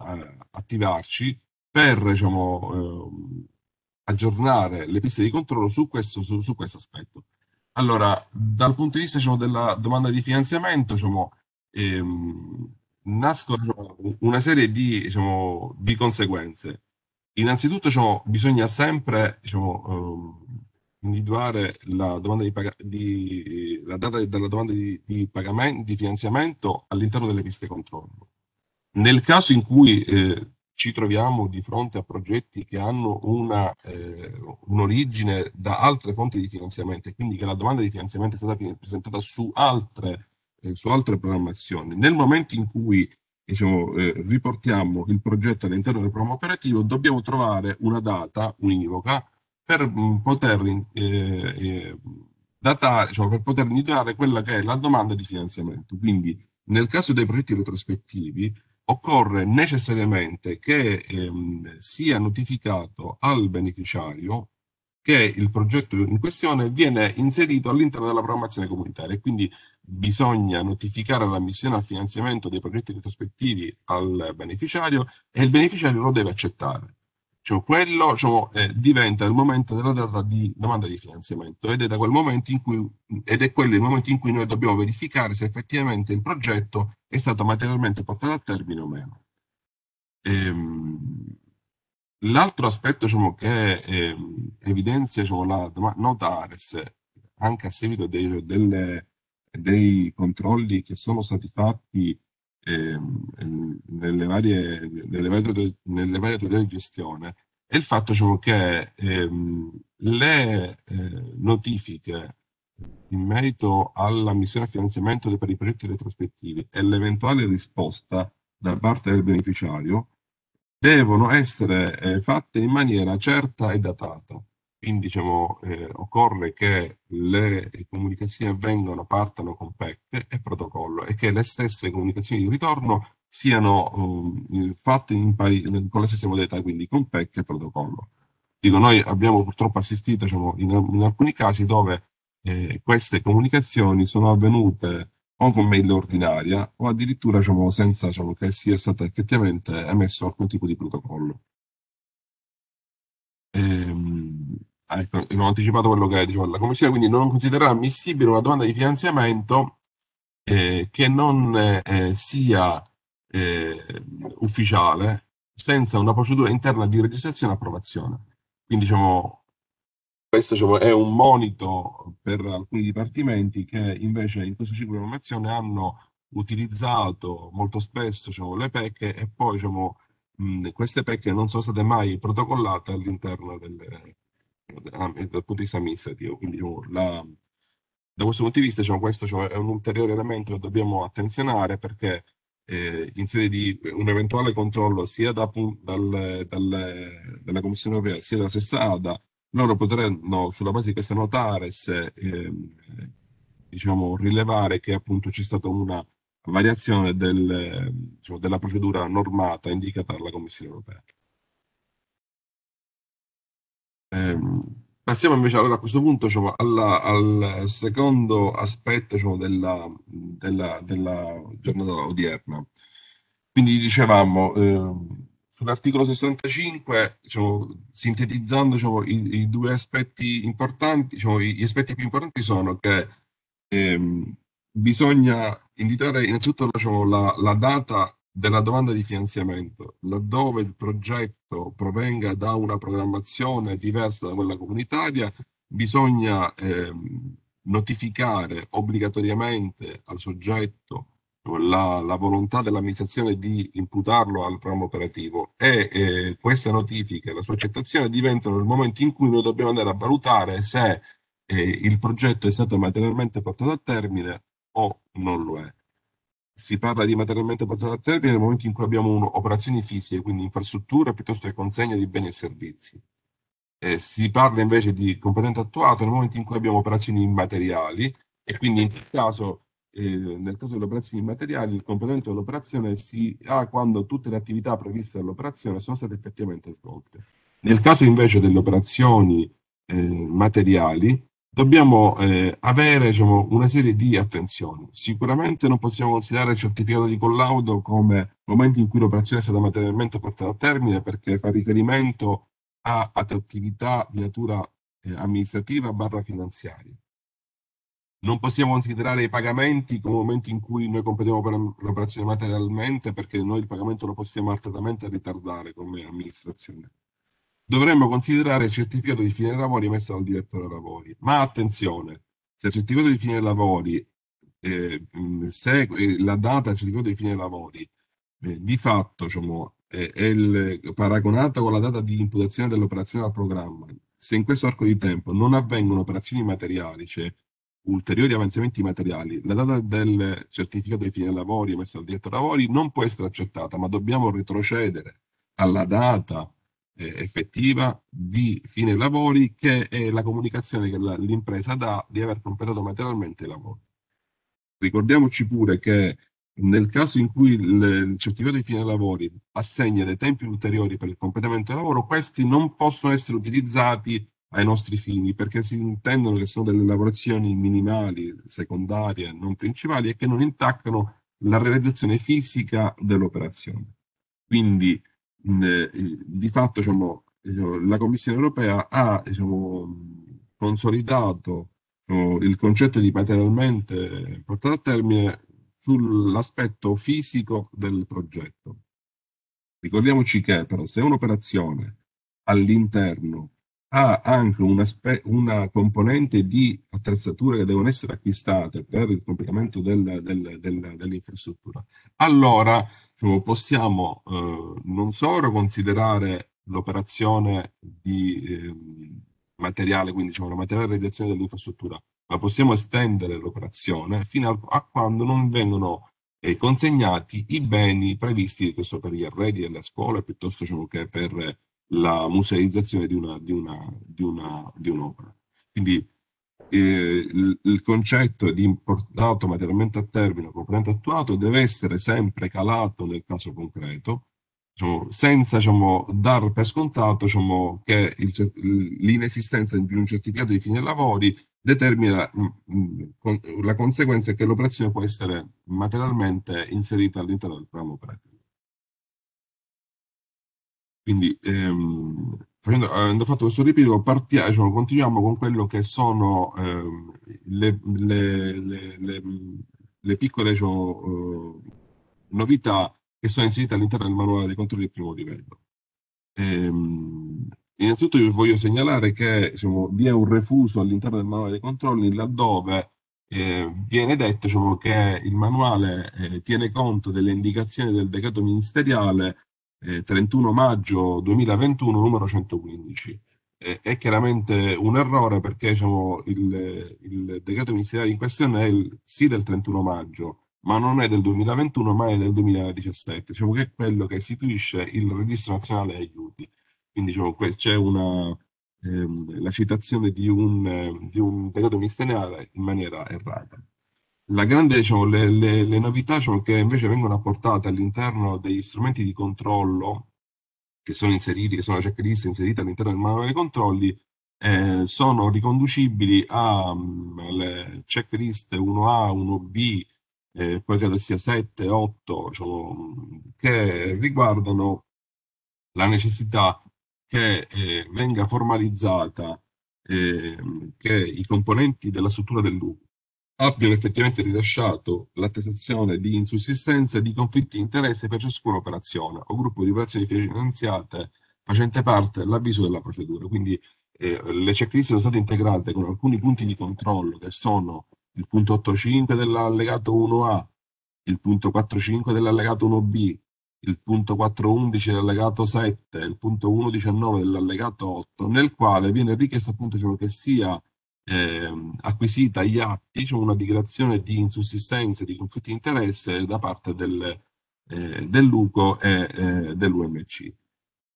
attivarci per diciamo, eh, aggiornare le piste di controllo su questo, su, su questo aspetto. Allora, dal punto di vista diciamo, della domanda di finanziamento, diciamo, ehm, nascono diciamo, una serie di, diciamo, di conseguenze. Innanzitutto diciamo, bisogna sempre diciamo, eh, individuare la, domanda di pag- di, la data della domanda di, di, pagamento, di finanziamento all'interno delle piste controllo. Nel caso in cui eh, ci troviamo di fronte a progetti che hanno una, eh, un'origine da altre fonti di finanziamento e quindi che la domanda di finanziamento è stata presentata su altre, eh, su altre programmazioni. Nel momento in cui diciamo, eh, riportiamo il progetto all'interno del programma operativo, dobbiamo trovare una data univoca per mh, mm, poter eh, eh datare, diciamo, per poter individuare quella che è la domanda di finanziamento. Quindi nel caso dei progetti retrospettivi, occorre necessariamente che ehm, sia notificato al beneficiario che il progetto in questione viene inserito all'interno della programmazione comunitaria e quindi bisogna notificare l'ammissione al finanziamento dei progetti retrospettivi al beneficiario e il beneficiario lo deve accettare cioè quello cioè, eh, diventa il momento della data di domanda di finanziamento ed è, da quel momento in cui, ed è quello il momento in cui noi dobbiamo verificare se effettivamente il progetto è stato materialmente portato a termine o meno. Ehm, l'altro aspetto diciamo, che eh, evidenzia diciamo, la nota Ares, anche a seguito dei, delle, dei controlli che sono stati fatti Ehm, nelle, varie, nelle, varie, nelle varie autorità di gestione è il fatto diciamo, che ehm, le eh, notifiche in merito alla missione a finanziamento per i progetti retrospettivi e l'eventuale risposta da parte del beneficiario devono essere eh, fatte in maniera certa e datata. Quindi diciamo, eh, occorre che le comunicazioni vengano, partano con PEC e protocollo e che le stesse comunicazioni di ritorno siano um, fatte pari, con la stessa modalità, quindi con PEC e protocollo. Dico, noi abbiamo purtroppo assistito diciamo, in, in, alcuni casi dove eh, queste comunicazioni sono avvenute o con mail ordinaria o addirittura diciamo, senza diciamo, che sia stato effettivamente emesso alcun tipo di protocollo. Ehm, Ah, ecco, non ho anticipato quello che diceva la Commissione, quindi non considererà ammissibile una domanda di finanziamento eh, che non eh, sia eh, ufficiale senza una procedura interna di registrazione e approvazione. Quindi diciamo, questo diciamo, è un monito per alcuni dipartimenti che invece in questo ciclo di formazione hanno utilizzato molto spesso diciamo, le pecche e poi diciamo, mh, queste pecche non sono state mai protocollate all'interno delle, Ah, dal punto di vista amministrativo. Quindi oh, la, da questo punto di vista diciamo, questo cioè, è un ulteriore elemento che dobbiamo attenzionare perché eh, in sede di un eventuale controllo sia da, dal, dal, dalla Commissione europea sia dalla stessa ADA, loro potranno sulla base di questa notares eh, diciamo, rilevare che appunto c'è stata una variazione del, diciamo, della procedura normata indicata dalla Commissione europea. Ehm, passiamo invece allora a questo punto diciamo, alla, al secondo aspetto diciamo, della, della, della, giornata odierna. Quindi dicevamo, eh, sull'articolo 65, diciamo, sintetizzando diciamo, i, i, due aspetti importanti, diciamo, gli aspetti più importanti sono che ehm, bisogna indicare innanzitutto diciamo, la, la data della domanda di finanziamento, laddove il progetto provenga da una programmazione diversa da quella comunitaria, bisogna ehm, notificare obbligatoriamente al soggetto la, la volontà dell'amministrazione di imputarlo al programma operativo e eh, questa notifica e la sua accettazione diventano il momento in cui noi dobbiamo andare a valutare se eh, il progetto è stato materialmente portato a termine o non lo è si parla di materialmente portato a termine nel momento in cui abbiamo operazioni fisiche, quindi infrastruttura piuttosto che consegna di beni e servizi. Eh, si parla invece di componente attuato nel momento in cui abbiamo operazioni immateriali e quindi in caso, eh, nel caso delle operazioni immateriali, il componente dell'operazione si ha quando tutte le attività previste dall'operazione sono state effettivamente svolte. Nel caso invece delle operazioni eh, materiali, dobbiamo eh, avere diciamo, una serie di attenzioni. Sicuramente non possiamo considerare il certificato di collaudo come momento in cui l'operazione è stata materialmente portata a termine perché fa riferimento a, ad attività di natura eh, amministrativa barra finanziaria. Non possiamo considerare i pagamenti come momento in cui noi competiamo per l'operazione materialmente perché noi il pagamento lo possiamo artatamente ritardare come amministrazione dovremmo considerare il certificato di fine lavori messo dal direttore lavori. Ma attenzione, se il certificato di fine lavori, eh, mm, se eh, la data del certificato di fine lavori eh, di fatto diciamo, eh, è il, paragonata con la data di imputazione dell'operazione al programma, se in questo arco di tempo non avvengono operazioni materiali, cioè ulteriori avanzamenti materiali, la data del certificato di fine lavori messo dal direttore lavori non può essere accettata, ma dobbiamo retrocedere alla data eh, effettiva di fine lavori che è la comunicazione che l'impresa dà di aver completato materialmente i lavori. Ricordiamoci pure che nel caso in cui il certificato di fine lavori assegna dei tempi ulteriori per il completamento del lavoro, questi non possono essere utilizzati ai nostri fini perché si intendono che sono delle lavorazioni minimali, secondarie, non principali e che non intaccano la realizzazione fisica dell'operazione. Quindi eh, di fatto diciamo, diciamo, la Commissione europea ha diciamo, consolidato diciamo, il concetto di materialmente portato a termine sull'aspetto fisico del progetto. Ricordiamoci che però se un'operazione all'interno ha anche una, una, componente di attrezzature che devono essere acquistate per il completamento del, del, del, dell'infrastruttura, allora cioè, possiamo eh, non solo considerare l'operazione di eh, materiale, quindi diciamo, materiale radiazione dell'infrastruttura, ma possiamo estendere l'operazione fino a, a, quando non vengono eh, consegnati i beni previsti questo per gli arredi delle scuole piuttosto diciamo, che per la musealizzazione di, una, una, una, di un'opera. Quindi eh, il, il concetto di importato materialmente a termine componente attuato deve essere sempre calato nel caso concreto, diciamo, senza diciamo, dar per scontato diciamo, che l'inesistenza di un certificato di fine lavori determina mh, mm, mm, con, la conseguenza che l'operazione può essere materialmente inserita all'interno del programma operativo. Quindi ehm, facendo, avendo fatto questo riepilogo, partia, diciamo, continuiamo con quello che sono ehm, le, le, le, le, piccole diciamo, eh, novità che sono inserite all'interno del manuale dei controlli di primo livello. Ehm, innanzitutto io voglio segnalare che diciamo, vi è un refuso all'interno del manuale dei controlli laddove eh, viene detto diciamo, che il manuale eh, tiene conto delle indicazioni del decreto ministeriale eh, 31 maggio 2021 numero 115. Eh, è chiaramente un errore perché diciamo, il, il, decreto ministeriale in questione è il, sì del 31 maggio, ma non è del 2021 ma è del 2017, diciamo che è quello che istituisce il registro nazionale aiuti. Quindi diciamo, c'è una, ehm, la citazione di un, di un decreto ministeriale in maniera errata. La grande, diciamo, le, le, le novità diciamo, che invece vengono apportate all'interno degli strumenti di controllo che sono inseriti, che sono la checklist inserita all'interno del manuale dei controlli, eh, sono riconducibili alle mm, checklist 1A, 1B, eh, poi credo sia 7, 8, diciamo, mm, che riguardano la necessità che eh, venga formalizzata ehm, che i componenti della struttura del loop abbiano effettivamente rilasciato l'attestazione di insussistenza di conflitti di interesse per ciascuna operazione o gruppo di operazioni finanziate facente parte dell'avviso della procedura. Quindi eh, le checklist sono state integrate con alcuni punti di controllo che sono il punto 8.5 dell'allegato 1A, il punto 4.5 dell'allegato 1B, il punto 4.11 dell'allegato 7, il punto 1.19 dell'allegato 8, nel quale viene richiesto appunto ciò diciamo, che sia ehm, acquisita agli atti cioè una dichiarazione di insussistenza di conflitti di interesse da parte del, eh, dell'UCO e eh, dell'UMC.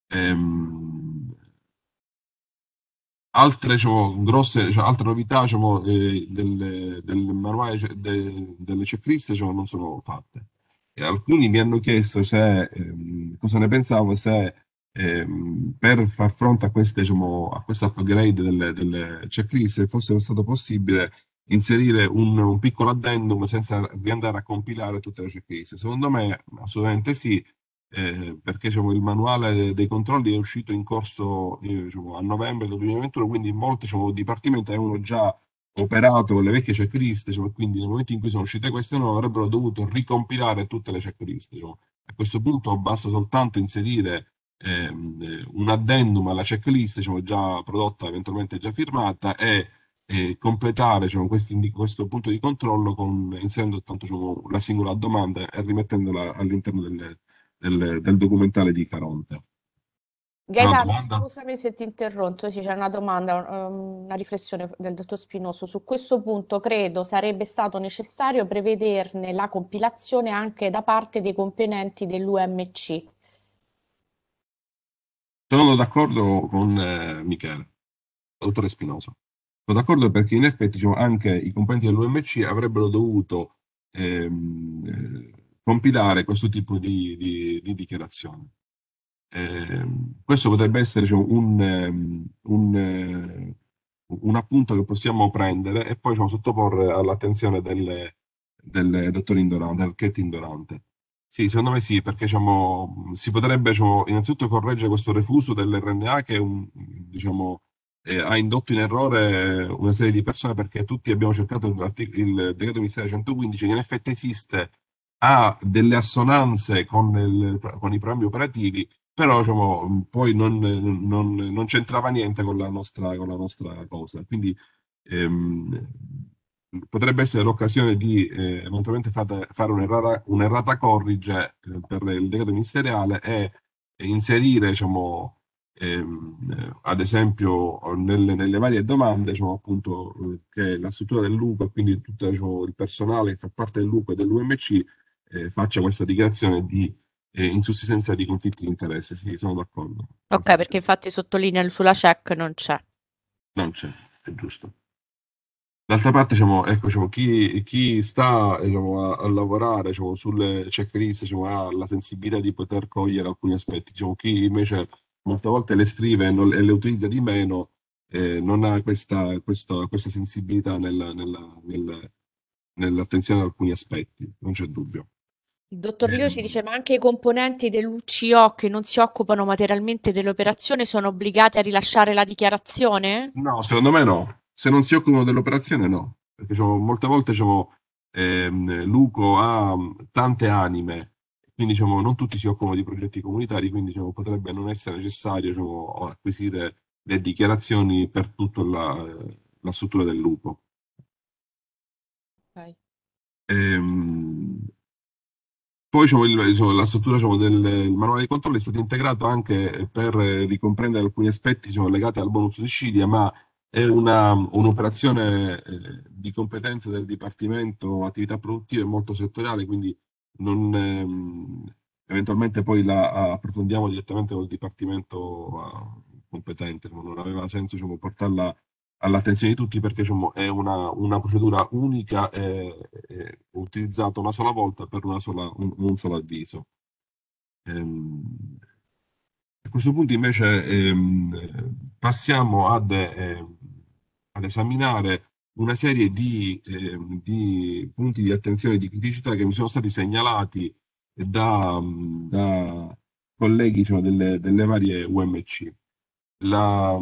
Ehm, altre, diciamo, grosse, cioè, altre novità diciamo, eh, del, del, manuale de, delle checklist diciamo, non sono fatte. E alcuni mi hanno chiesto se, ehm, cosa ne pensavo se Ehm, per far fronte a, queste, diciamo, a questo upgrade delle, delle checklist, se fosse stato possibile inserire un, un, piccolo addendum senza riandare a compilare tutte le checklist. Secondo me assolutamente sì, eh, perché diciamo, il manuale dei controlli è uscito in corso eh, diciamo, a novembre del 2021, quindi molti diciamo, dipartimenti avevano già operato con le vecchie checklist, diciamo, quindi nel momento in cui sono uscite queste nuove avrebbero dovuto ricompilare tutte le checklist. Diciamo. A questo punto basta soltanto inserire ehm, un addendum alla checklist diciamo, già prodotta, eventualmente già firmata, e eh, completare diciamo, questo punto di controllo con, inserendo tanto, diciamo, la singola domanda e rimettendola all'interno del, del, del documentale di Caronte. Gaetano, scusami se ti interrompo, sì, c'è una domanda, um, una riflessione del dottor Spinoso. Su questo punto credo sarebbe stato necessario prevederne la compilazione anche da parte dei componenti dell'UMC, sono d'accordo con eh, Michele, dottore Spinoso. Sono d'accordo perché in effetti diciamo, anche i componenti dell'OMC avrebbero dovuto ehm, eh, compilare questo tipo di, di, di dichiarazione. Eh, questo potrebbe essere diciamo, un, ehm, un, eh, un, appunto che possiamo prendere e poi diciamo, sottoporre all'attenzione del, del dottor Indorante, del Chet Indorante. Sì, secondo me sì, perché diciamo, si potrebbe diciamo, innanzitutto correggere questo refuso dell'RNA che un- diciamo, eh, ha indotto in errore una serie di persone perché tutti abbiamo cercato l'artic- il decreto ministeriale 115 che in effetti esiste, ha delle assonanze con, il- con i programmi operativi, però diciamo, poi non, non- non c'entrava niente con la nostra, con la nostra cosa. Quindi ehm, potrebbe essere l'occasione di eh, eventualmente fate, fare un'errata, un'errata corrige eh, per il decreto ministeriale e, inserire, diciamo, ehm, eh, ad esempio, nelle, nelle varie domande, diciamo, appunto, eh, che la struttura del e quindi tutto diciamo, il personale che fa parte del dell'UCO e dell'UMC eh, faccia questa dichiarazione di insussistenza di conflitti di interesse. Sì, sono d'accordo. Ok, perché infatti sottolinea sulla check non c'è. Non c'è, è giusto. D'altra parte, diciamo, ecco, diciamo, chi, chi sta diciamo, a, a lavorare diciamo, sulle checklist diciamo, ha la sensibilità di poter cogliere alcuni aspetti. Diciamo, chi invece molte volte le scrive e, non, e le utilizza di meno eh, non ha questa, questa, questa sensibilità nella, nella, nel, nell'attenzione ad alcuni aspetti, non c'è dubbio. Il dottor Rio ci ehm. dice, ma anche i componenti dell'UCO che non si occupano materialmente dell'operazione sono obbligati a rilasciare la dichiarazione? No, secondo me no se non si occupano dell'operazione no, perché diciamo, molte volte diciamo, ehm, Luco ha mm, tante anime, quindi diciamo, non tutti si occupano di progetti comunitari, quindi diciamo, potrebbe non essere necessario diciamo, acquisire le dichiarazioni per tutta la, la struttura del Luco. Okay. Ehm, poi diciamo, il, diciamo, la struttura diciamo, del manuale di controllo è stata integrata anche per ricomprendere alcuni aspetti legati al bonus Sicilia, ma è una, un'operazione eh, di competenza del Dipartimento Attività Produttive molto settoriale, quindi non, ehm, eventualmente poi la approfondiamo direttamente col Dipartimento eh, competente, non aveva senso diciamo, portarla all'attenzione di tutti perché diciamo, è una, una, procedura unica e, e, utilizzata una sola volta per sola, un, un, solo avviso. Ehm, a questo punto invece ehm, passiamo ad, ehm, ad, esaminare una serie di, ehm, di punti di attenzione e di criticità che mi sono stati segnalati da, da colleghi diciamo, delle, delle, varie UMC. La,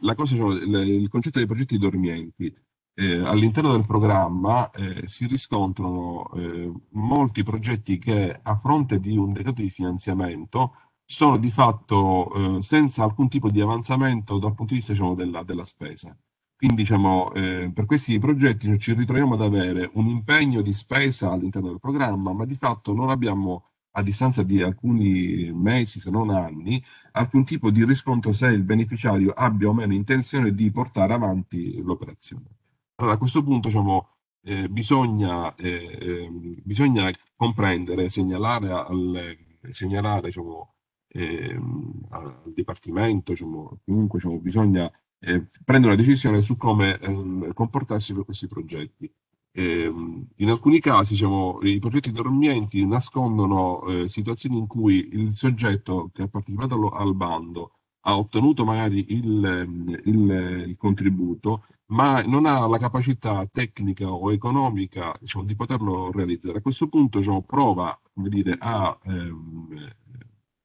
la cosa, diciamo, il, concetto dei progetti dormienti. Eh, all'interno del programma eh, si riscontrano eh, molti progetti che a fronte di un decreto di finanziamento sono di fatto eh, senza alcun tipo di avanzamento dal punto di vista diciamo, della, della, spesa. Quindi diciamo, eh, per questi progetti cioè, ci ritroviamo ad avere un impegno di spesa all'interno del programma, ma di fatto non abbiamo a distanza di alcuni mesi, se non anni, alcun tipo di riscontro se il beneficiario abbia o meno intenzione di portare avanti l'operazione. Allora a questo punto diciamo, eh, bisogna, eh, eh, bisogna, comprendere, segnalare, al, segnalare diciamo, Ehm, al Dipartimento, diciamo, comunque diciamo, bisogna eh, prendere una decisione su come ehm, comportarsi per questi progetti. Ehm, in alcuni casi diciamo, i progetti dormienti nascondono eh, situazioni in cui il soggetto che ha partecipato al bando ha ottenuto magari il, il, il, contributo, ma non ha la capacità tecnica o economica diciamo, di poterlo realizzare. A questo punto diciamo, prova dire, a ehm,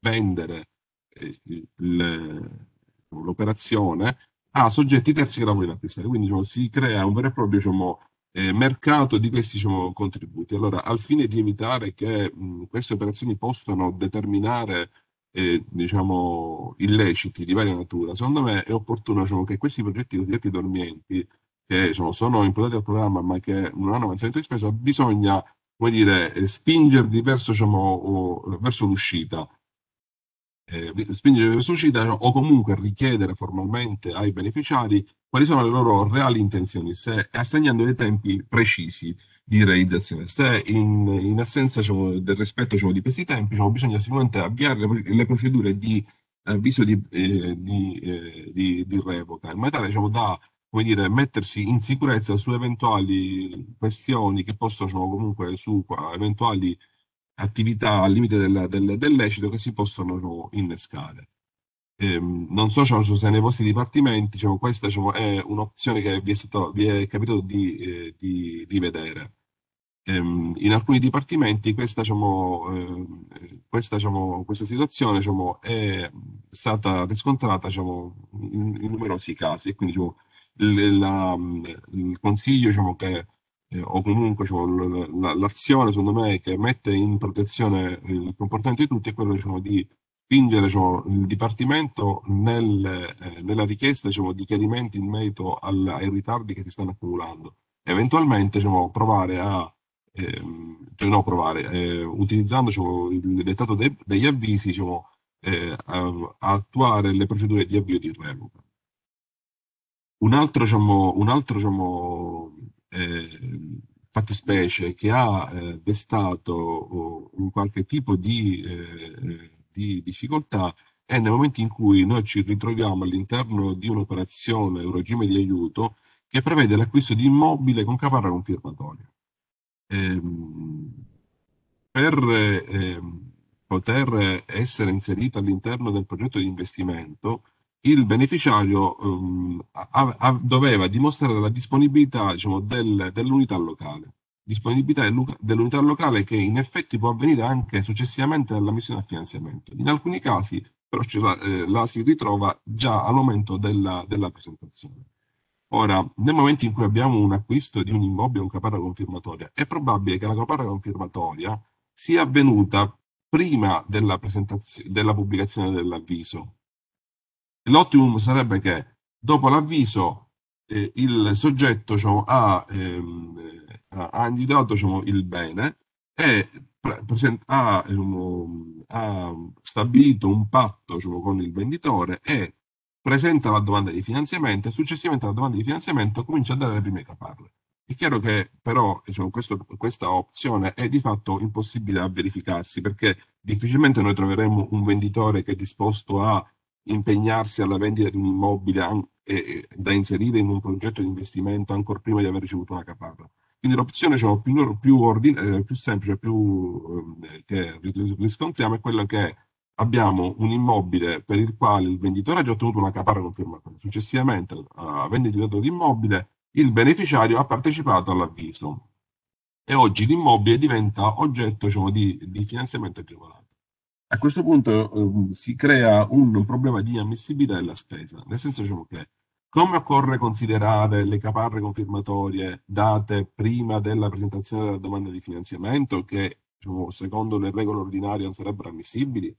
vendere eh, diciamo, l'operazione a soggetti terzi che la vogliono acquistare. Quindi diciamo, si crea un vero e proprio diciamo, eh, mercato di questi diciamo, contributi. Allora, al fine di evitare che mh, queste operazioni possano determinare eh, diciamo, illeciti di varia natura, secondo me è opportuno diciamo, che questi progetti cosiddetti dormienti, che diciamo, sono imputati al programma ma che non hanno avanzamento di spesa, bisogna come dire, eh, spingerli verso, diciamo, verso l'uscita eh, spingere verso suicida o comunque richiedere formalmente ai beneficiari quali sono le loro reali intenzioni, se, assegnando dei tempi precisi di realizzazione. Se in, in assenza diciamo, del rispetto diciamo, di questi tempi, diciamo, bisogna sicuramente avviare le, le procedure di eh, avviso di, eh, di, eh, di, di, revoca, in modo tale diciamo, da come dire, mettersi in sicurezza su eventuali questioni che possono diciamo, comunque su eventuali attività al limite del, del, del lecito che si possono innescare. Ehm, non so diciamo, se nei vostri dipartimenti diciamo, questa diciamo, è un'opzione che vi è, stato, vi è capitato di, eh, di, di vedere. Ehm, in alcuni dipartimenti questa, eh, questa, diciamo, questa situazione diciamo, è stata riscontrata in, in, numerosi casi e quindi il, la, il consiglio che eh, o comunque cioè, la, l'azione secondo me che mette in protezione eh, il comportamento di tutti è quella diciamo, di spingere diciamo, il Dipartimento nel, eh, nella richiesta diciamo, di chiarimenti in merito al, ai ritardi che si stanno accumulando. Eventualmente diciamo, provare a, ehm, cioè, no, provare, eh, utilizzando diciamo, il dettato de- degli avvisi, eh, a, a, attuare le procedure di avvio di revoca. Un altro, un altro eh, fattispecie che ha destato eh, un qualche tipo di, eh, di difficoltà è nel momento in cui noi ci ritroviamo all'interno di un'operazione, un regime di aiuto, che prevede l'acquisto di immobile con caparra confirmatoria. Ehm, per eh, poter essere inserita all'interno del progetto di investimento il beneficiario um, a, a, doveva dimostrare la disponibilità diciamo, del, dell'unità locale. Disponibilità dell'unità locale che in effetti può avvenire anche successivamente alla missione a finanziamento. In alcuni casi però la, eh, la, si ritrova già al momento della, della, presentazione. Ora, nel momento in cui abbiamo un acquisto di un immobile o un caparra confermatoria, è probabile che la caparra confermatoria sia avvenuta prima della, della pubblicazione dell'avviso L'ottimum sarebbe che dopo l'avviso eh, il soggetto diciamo, ha, ehm, ha, individuato diciamo, il bene e present- ha, um, ha, stabilito un patto diciamo, con il venditore e presenta la domanda di finanziamento e successivamente alla domanda di finanziamento comincia a dare le prime caparre. È chiaro che però diciamo, questo, questa opzione è di fatto impossibile a verificarsi perché difficilmente noi troveremo un venditore che è disposto a impegnarsi alla vendita di un immobile an- e, da inserire in un progetto di investimento ancora prima di aver ricevuto una caparra. Quindi l'opzione diciamo, più, più, ordine, eh, più, semplice, più, eh, che riscontriamo è quella che abbiamo un immobile per il quale il venditore ha già ottenuto una caparra confermata. Successivamente, avendo individuato l'immobile, il beneficiario ha partecipato all'avviso e oggi l'immobile diventa oggetto diciamo, di, di finanziamento agevolato a questo punto um, si crea un, un problema di ammissibilità della spesa, nel senso diciamo che come occorre considerare le caparre confermatorie date prima della presentazione della domanda di finanziamento che diciamo, secondo le regole ordinarie non sarebbero ammissibili?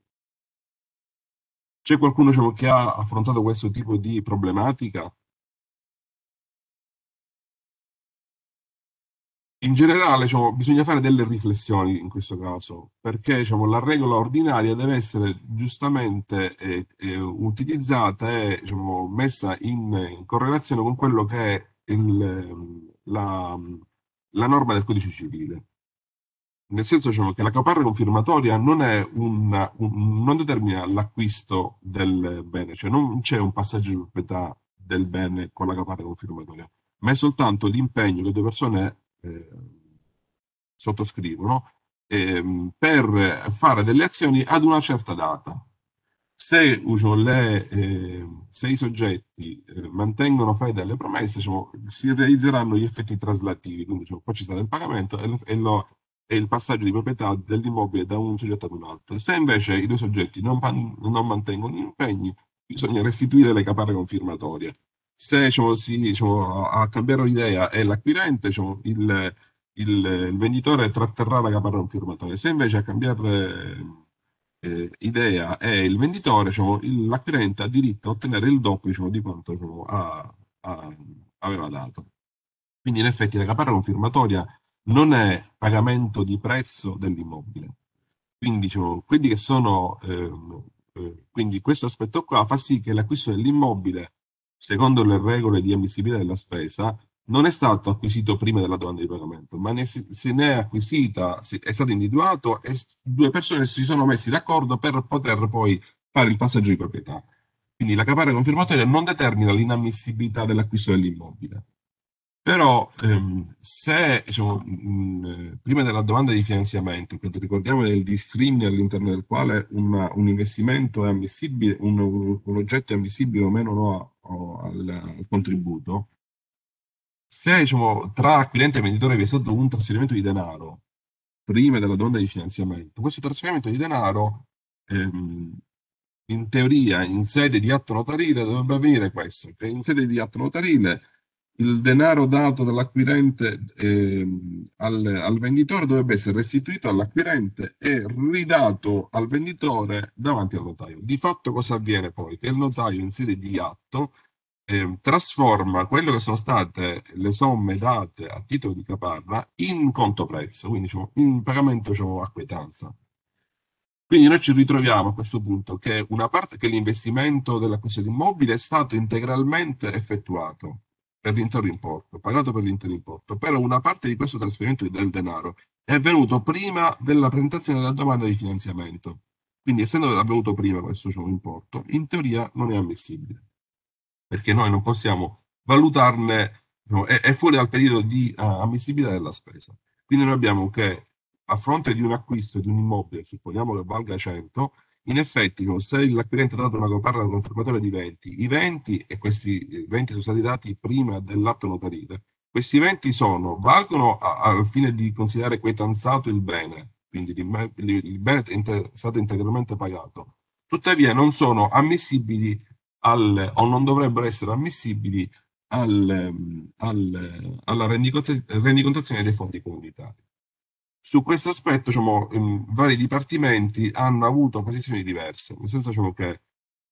C'è qualcuno diciamo, che ha affrontato questo tipo di problematica? in generale diciamo, bisogna fare delle riflessioni in questo caso, perché diciamo, la regola ordinaria deve essere giustamente eh, eh, utilizzata e diciamo, messa in, in, correlazione con quello che è il, ehm, la, la, norma del codice civile. Nel senso diciamo, che la caparra confirmatoria non, una, un, non determina l'acquisto del bene, cioè non c'è un passaggio di proprietà del bene con la caparra confirmatoria, ma è soltanto l'impegno che due persone Ehm, sottoscrivono ehm, per fare delle azioni ad una certa data. Se, le, eh, se i soggetti eh, mantengono fede alle promesse, diciamo, si realizzeranno gli effetti traslativi, quindi diciamo, poi ci sarà il pagamento e, e, lo, e, il passaggio di proprietà dell'immobile da un soggetto ad un altro. Se invece i due soggetti non, non mantengono gli impegni, bisogna restituire le caparre confirmatorie se diciamo, si, diciamo, a cambiare idea è l'acquirente, diciamo, il, il, il, venditore tratterrà la caparra non firmatoria, Se invece a cambiare eh, idea è il venditore, l'acquirente ha diritto a ottenere il doppio di quanto a, a, aveva dato. Quindi in effetti la caparra non firmatoria non è pagamento di prezzo dell'immobile. Quindi, quindi, eh, eh, quindi questo aspetto qua fa sì che l'acquisto dell'immobile secondo le regole di ammissibilità della spesa, non è stato acquisito prima della domanda di pagamento, ma ne se ne è acquisita, è stato individuato e due persone si sono messi d'accordo per poter poi fare il passaggio di proprietà. Quindi la caparra confermatoria non determina l'inammissibilità dell'acquisto dell'immobile. Però ehm, se, diciamo, mh, prima della domanda di finanziamento, perché ricordiamo del discrimine all'interno del quale una, un investimento è ammissibile, un, un, oggetto è ammissibile o meno no o al, al, contributo, se diciamo, tra cliente e venditore vi è stato un trasferimento di denaro prima della domanda di finanziamento, questo trasferimento di denaro ehm, in teoria, in sede di atto notarile, dovrebbe avvenire questo, che in sede di atto notarile il denaro dato dall'acquirente eh, al, al, venditore dovrebbe essere restituito all'acquirente e ridato al venditore davanti al notaio. Di fatto cosa avviene poi? Che il notaio in serie di atto eh, trasforma quello che sono state le somme date a titolo di caparra in conto prezzo, quindi diciamo, in pagamento diciamo, a quietanza. Quindi noi ci ritroviamo a questo punto che una parte che l'investimento dell'acquisto di immobile è stato integralmente effettuato, per l'intero importo, pagato per l'intero importo, però una parte di questo trasferimento del denaro è avvenuto prima della presentazione della domanda di finanziamento. Quindi essendo avvenuto prima questo cioè, importo, in teoria non è ammissibile, perché noi non possiamo valutarne, no, diciamo, è, è, fuori dal periodo di uh, ammissibilità della spesa. Quindi noi abbiamo che a fronte di un acquisto di un immobile, supponiamo che valga 100, in effetti, se l'acquirente ha dato una coperta al confermatore di 20, i 20, e questi 20 eh, sono stati dati prima dell'atto notarile, questi 20 sono, valgono al fine di considerare quietanzato il bene, quindi il, il bene è inter, stato integralmente pagato, tuttavia non sono ammissibili al, o non dovrebbero essere ammissibili al, ehm, al, alla rendicontazione dei fondi comunitari. Su questo aspetto, diciamo, ehm, vari dipartimenti hanno avuto posizioni diverse, nel senso diciamo, che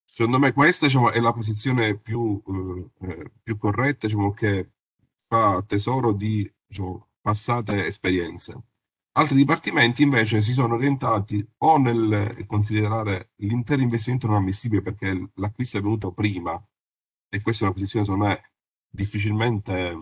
secondo me questa diciamo, è la posizione più, eh, eh, più corretta diciamo, che fa tesoro di diciamo, passate esperienze. Altri dipartimenti invece si sono orientati o nel considerare l'intero investimento non ammissibile perché l'acquisto è venuto prima, e questa è una posizione secondo me difficilmente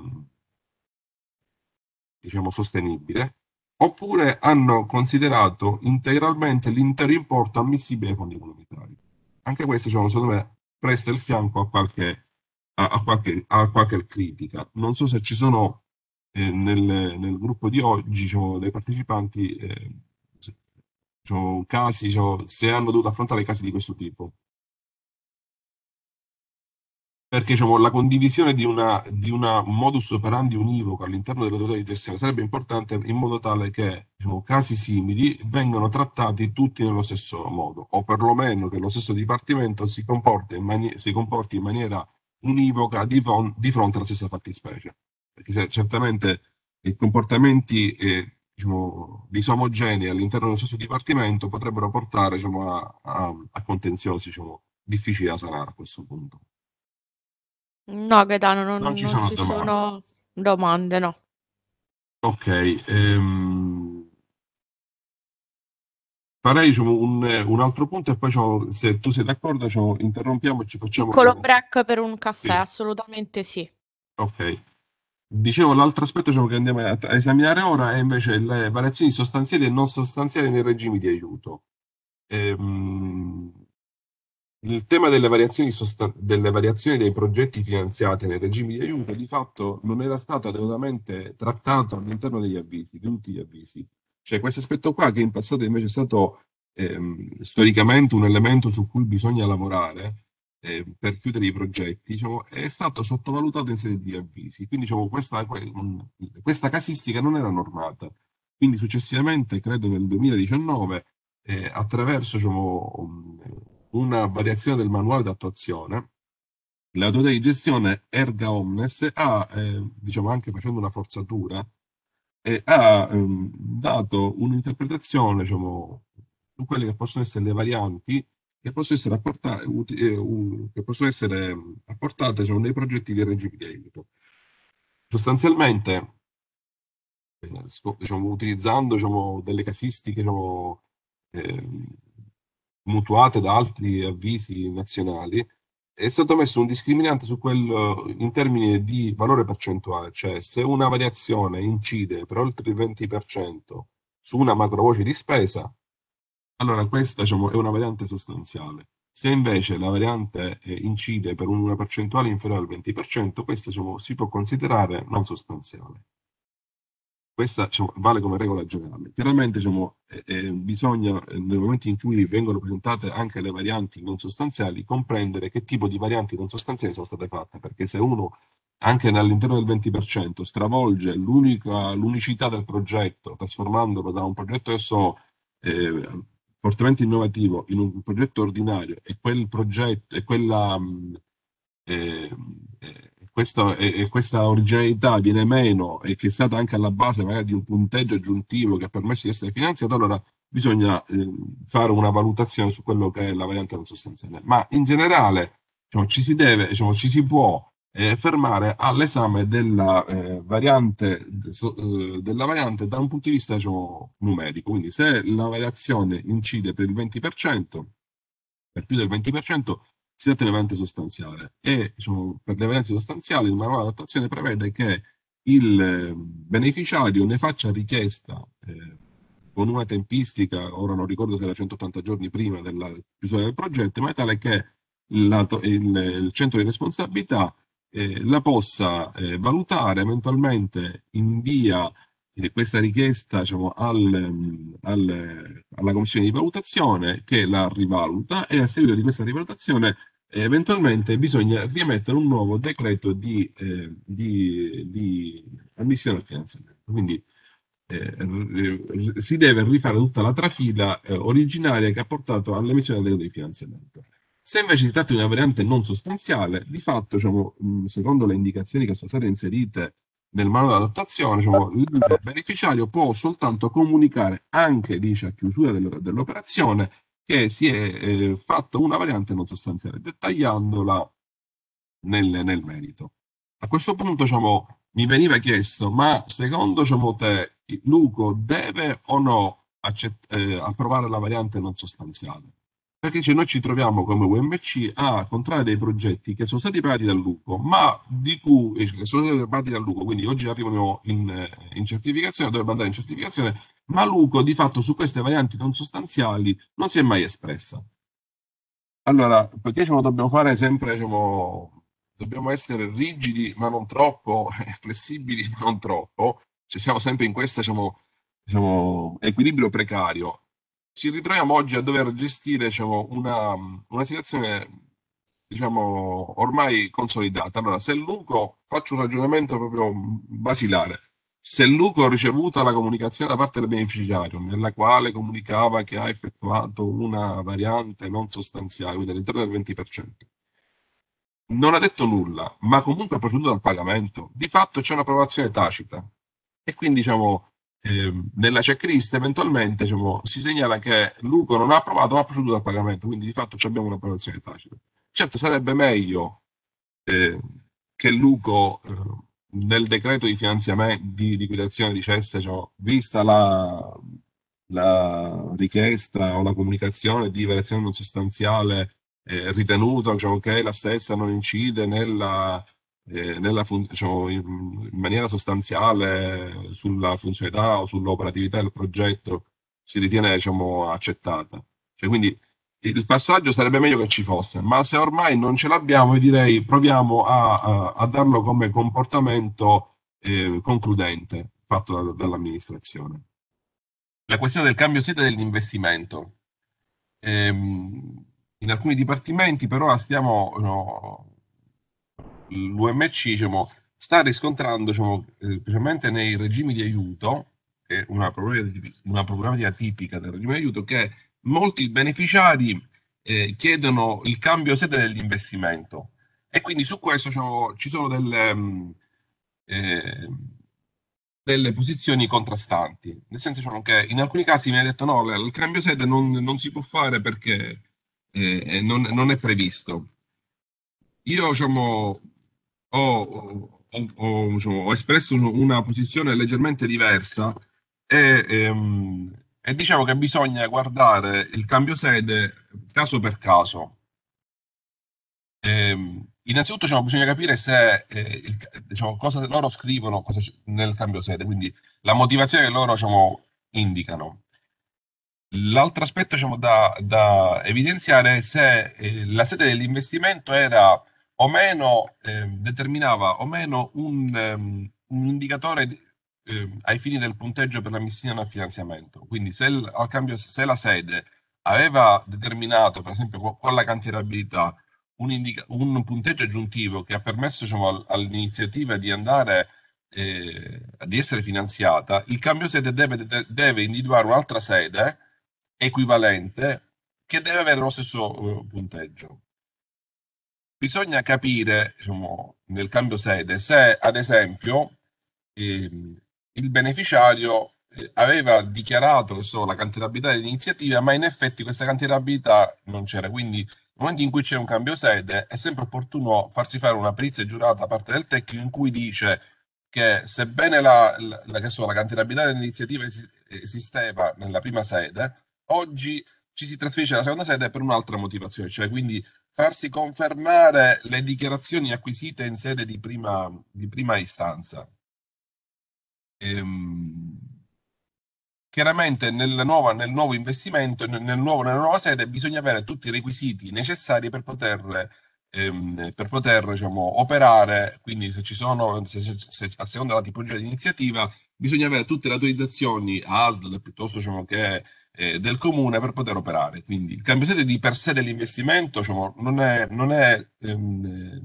diciamo, sostenibile, oppure hanno considerato integralmente l'intero importo ammissibile ai fondi comunitari. Anche questo, diciamo, secondo me, presta il fianco a qualche, a, a qualche, a qualche critica. Non so se ci sono eh, nel, nel, gruppo di oggi diciamo, dei partecipanti eh, diciamo, casi, diciamo, se hanno dovuto affrontare casi di questo tipo perché diciamo, la condivisione di una, di una modus operandi univoco all'interno dell'autorità di gestione sarebbe importante in modo tale che diciamo, casi simili vengano trattati tutti nello stesso modo, o perlomeno che lo stesso dipartimento si, in si comporti in maniera univoca di, di, fronte alla stessa fattispecie. Perché certamente i comportamenti eh, diciamo, disomogenei all'interno dello stesso dipartimento potrebbero portare diciamo, a, a, a, contenziosi diciamo, difficili da sanare a questo punto. No, Gaetano, non, Non ci non sono ci domande. sono domande, no. Ok, ehm, farei diciamo, un, un altro punto e poi se tu sei d'accordo c'ho- interrompiamo e ci facciamo... Piccolo break per un caffè, Sì. assolutamente sì. Ok. Dicevo, l'altro aspetto diciamo, che andiamo a, a esaminare ora è invece le variazioni sostanziali e non sostanziali nei regimi di aiuto. Ehm, il tema delle variazioni, sostan- delle variazioni dei progetti finanziati nei regimi di aiuto di fatto non era stato adeguatamente trattato all'interno degli avvisi, di tutti gli avvisi. Cioè questo aspetto qua che in passato invece è stato ehm, storicamente un elemento su cui bisogna lavorare eh, per chiudere i progetti, diciamo, è stato sottovalutato in sede di avvisi. Quindi diciamo, questa, questa casistica non era normata. Quindi successivamente, credo nel 2019, eh, attraverso diciamo, una variazione del manuale d'attuazione, l'autorità di gestione erga omnes ha, eh, diciamo anche facendo una forzatura, eh, ha ehm, dato un'interpretazione diciamo, su quelle che possono essere le varianti che possono essere apportate, uh, eh, che possono essere ehm, apportate diciamo, nei progetti di regimi di aiuto. Sostanzialmente, eh, diciamo, utilizzando diciamo, delle casistiche eh, mutuate da altri avvisi nazionali, è stato messo un discriminante su quello eh, in termini di valore percentuale, cioè se una variazione incide per oltre il 20% su una macrovoce di spesa, allora questa diciamo, è una variante sostanziale. Se invece la variante eh, incide per una percentuale inferiore al 20%, questa diciamo, si può considerare non sostanziale. Questa diciamo, vale come regola generale. Chiaramente diciamo, eh, eh, bisogna, eh, nel momento in cui vengono presentate anche le varianti non sostanziali, comprendere che tipo di varianti non sostanziali sono state fatte, perché se uno anche all'interno del 20% stravolge l'unicità del progetto, trasformandolo da un progetto adesso eh, fortemente innovativo in un progetto ordinario e quel progetto e quella... Mh, mm, eh, questa, e, questa originalità viene meno e che è stata anche alla base magari di un punteggio aggiuntivo che ha permesso di essere finanziato, allora bisogna eh, fare una valutazione su quello che è la variante non sostanziale. Ma in generale diciamo, ci si deve, diciamo, ci si può eh, fermare all'esame della, eh, variante, so, eh, della variante da un punto di vista diciamo, numerico. Quindi se la variazione incide per il 20%, per più del 20%, si tratta un evento sostanziale e diciamo, per gli eventi sostanziali il manuale di attuazione prevede che il ehm, beneficiario ne faccia richiesta eh, con una tempistica, ora non ricordo se era 180 giorni prima della chiusura del progetto, ma è tale che la, il, il, centro di responsabilità eh, la possa eh, valutare eventualmente in via questa richiesta diciamo, al, ehm, al, alla commissione di valutazione che la rivaluta e a seguito di questa rivalutazione eh, eventualmente bisogna rimettere un nuovo decreto di, eh, di, di ammissione al finanziamento. Quindi eh, si deve rifare tutta la trafila eh, originaria che ha portato all'emissione del decreto di finanziamento. Se invece si tratta di una variante non sostanziale, di fatto, diciamo, secondo le indicazioni che sono state inserite nel manuale d'adottazione, diciamo, cioè, ah. il beneficiario può soltanto comunicare anche, dice, a chiusura dell'operazione, che si è eh, fatta una variante non sostanziale, dettagliandola nel, nel merito. A questo punto, diciamo, mi veniva chiesto, ma secondo diciamo, te, Luco deve o no accett- eh, approvare la variante non sostanziale? perché cioè, noi ci troviamo come UMC a contrarre dei progetti che sono stati pagati dal Luco, ma di cui cioè, sono stati pagati dal Luco, quindi oggi arrivano in, eh, in certificazione, dovrebbero andare in certificazione, ma Luco di fatto su queste varianti non sostanziali non si è mai espressa. Allora, perché diciamo, dobbiamo fare sempre, diciamo, dobbiamo essere rigidi ma non troppo, [laughs] eh, flessibili ma non troppo, cioè, siamo sempre in questo diciamo, diciamo, equilibrio precario ci ritroviamo oggi a dover gestire diciamo, una, una, situazione diciamo, ormai consolidata. Allora, se Luco, faccio un ragionamento proprio basilare, se Luco ha ricevuto la comunicazione da parte del beneficiario, nella quale comunicava che ha effettuato una variante non sostanziale, quindi all'interno del 20%, non ha detto nulla, ma comunque ha proceduto dal pagamento, di fatto c'è un'approvazione tacita. E quindi diciamo, nella ehm, checklist eventualmente diciamo, si segnala che Luco non ha approvato ma ha proceduto al pagamento, quindi di fatto abbiamo un'approvazione tacita. Certo sarebbe meglio eh, che Luco eh, nel decreto di finanziamento di liquidazione dicesse, diciamo, vista la, la, richiesta o la comunicazione di variazione non sostanziale eh, ritenuta diciamo, che la stessa non incide nella eh, fun- diciamo, in, in, maniera sostanziale sulla funzionalità o sull'operatività del progetto si ritiene diciamo, accettata. Cioè, quindi il passaggio sarebbe meglio che ci fosse, ma se ormai non ce l'abbiamo, direi proviamo a, a, a darlo come comportamento eh, concludente fatto da, dall'amministrazione. La questione del cambio sede dell'investimento. Ehm, in alcuni dipartimenti per ora stiamo no, l'UMC diciamo, sta riscontrando, diciamo, eh, specialmente nei regimi di aiuto, che è una problematica, tipica del regime di aiuto, che molti beneficiari eh, chiedono il cambio sede dell'investimento. E quindi su questo diciamo, ci sono delle, ehm, mh, eh, delle posizioni contrastanti, nel senso diciamo, che in alcuni casi viene detto no, il cambio sede non, non si può fare perché eh, non, non, è previsto. Io diciamo, ho, ho- ho, diciamo, ho espresso una posizione leggermente diversa e, ehm, e diciamo che bisogna guardare il cambio sede caso per caso. Ehm, innanzitutto diciamo, bisogna capire se, eh, il diciamo, cosa loro scrivono cosa nel cambio sede, quindi la motivazione che loro diciamo, indicano. L'altro aspetto diciamo, da, da evidenziare è se eh, la sede dell'investimento era o meno eh, determinava o meno un, um, un indicatore eh, ai fini del punteggio per la missione al finanziamento. Quindi se, il, al cambio, se la sede aveva determinato, per esempio, con la cantierabilità un, indica- un punteggio aggiuntivo che ha permesso diciamo, all- all'iniziativa di andare eh, di essere finanziata, il cambio sede deve, de- deve, individuare un'altra sede equivalente che deve avere lo stesso eh, punteggio. Bisogna capire diciamo, nel cambio sede se, ad esempio, ehm, il beneficiario eh, aveva dichiarato so, la cantierabilità dell'iniziativa, ma in effetti questa cantierabilità non c'era. Quindi, nel momento in cui c'è un cambio sede, è sempre opportuno farsi fare una perizia giurata da parte del tecnico in cui dice che sebbene la, la, la, so, la cantierabilità dell'iniziativa esisteva nella prima sede, oggi ci si trasferisce alla seconda sede per un'altra motivazione, cioè quindi farsi confermare le dichiarazioni acquisite in sede di prima, di prima istanza. Ehm, chiaramente nuova, nel nuovo investimento, nel nuovo, nella nuova sede, bisogna avere tutti i requisiti necessari per poter, ehm, per poter diciamo, operare, quindi se ci sono, se, se, a seconda della tipologia di iniziativa, bisogna avere tutte le autorizzazioni ASL piuttosto diciamo, che eh, del comune per poter operare. Quindi il cambio sede di per sé dell'investimento diciamo, non, è, non è ehm, eh,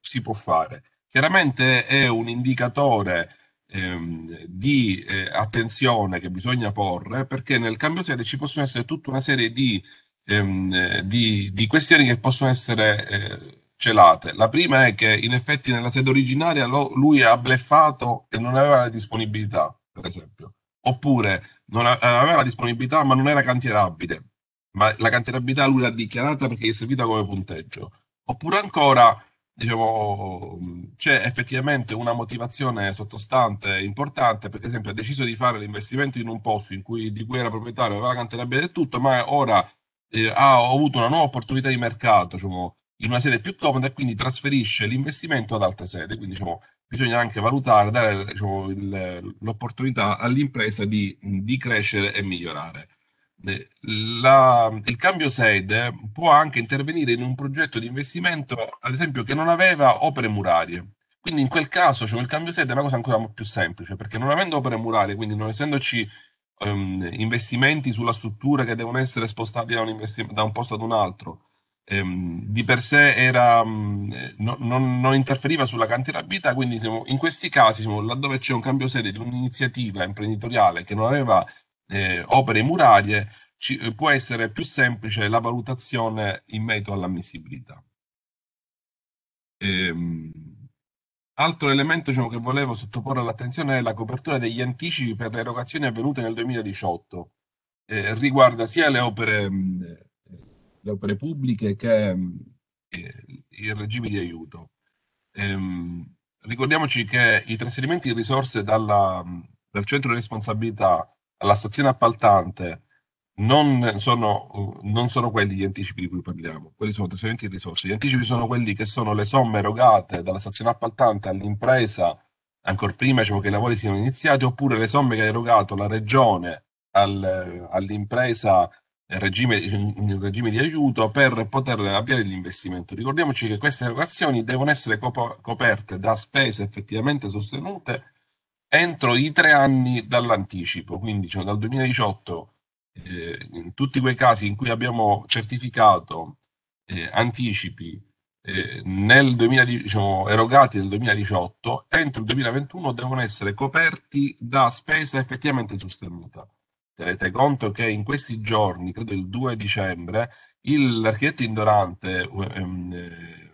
si può fare. Chiaramente è un indicatore ehm, di eh, attenzione che bisogna porre perché nel cambio sede ci possono essere tutta una serie di, ehm, di, di questioni che possono essere eh, celate. La prima è che in effetti nella sede originaria lo, lui ha bleffato e non aveva la disponibilità, per esempio. Oppure non eh, aveva la disponibilità ma non era cantierabile, ma la cantierabilità lui l'ha dichiarata perché gli è servita come punteggio. Oppure ancora, diciamo, c'è effettivamente una motivazione sottostante importante, perché ad esempio ha deciso di fare l'investimento in un posto in cui, di cui era proprietario, aveva la cantierabilità e tutto, ma ora eh, ha avuto una nuova opportunità di mercato, diciamo, in una sede più comoda e quindi trasferisce l'investimento ad altre sede. Quindi diciamo, bisogna anche valutare, dare diciamo, il, l'opportunità all'impresa di, di, crescere e migliorare. La, il cambio sede può anche intervenire in un progetto di investimento, ad esempio, che non aveva opere murarie. Quindi in quel caso cioè, il cambio sede è una cosa ancora più semplice, perché non avendo opere murarie, quindi non essendoci um, investimenti sulla struttura che devono essere spostati da un, da un posto ad un altro, ehm, di per sé era, mh, mm, no, non, non, interferiva sulla cantierabilità, quindi siamo, in questi casi, siamo, laddove c'è un cambio sede di un'iniziativa imprenditoriale che non aveva eh, opere murarie, ci, eh, può essere più semplice la valutazione in merito all'ammissibilità. Ehm, altro elemento diciamo, che volevo sottoporre all'attenzione è la copertura degli anticipi per le erogazioni avvenute nel 2018. Eh, riguarda sia le opere mh, mm, le opere pubbliche che mm, eh, il regime di aiuto. Ehm, ricordiamoci che i trasferimenti di risorse dalla, mm, dal centro di responsabilità alla stazione appaltante non sono, mm, non sono, quelli gli anticipi di cui parliamo, quelli sono trasferimenti di risorse. Gli anticipi sono quelli che sono le somme erogate dalla stazione appaltante all'impresa ancora prima diciamo, che i lavori siano iniziati, oppure le somme che ha erogato la regione al, eh, all'impresa regime, in regime di aiuto per poter avviare l'investimento. Ricordiamoci che queste erogazioni devono essere coperte da spese effettivamente sostenute entro i tre anni dall'anticipo, quindi diciamo, dal 2018 eh, in tutti quei casi in cui abbiamo certificato eh, anticipi eh, nel 2000, diciamo, erogati nel 2018, entro il 2021 devono essere coperti da spesa effettivamente sostenuta. Tenete conto che in questi giorni, credo il 2 dicembre, l'architetto Indorante ehm, eh,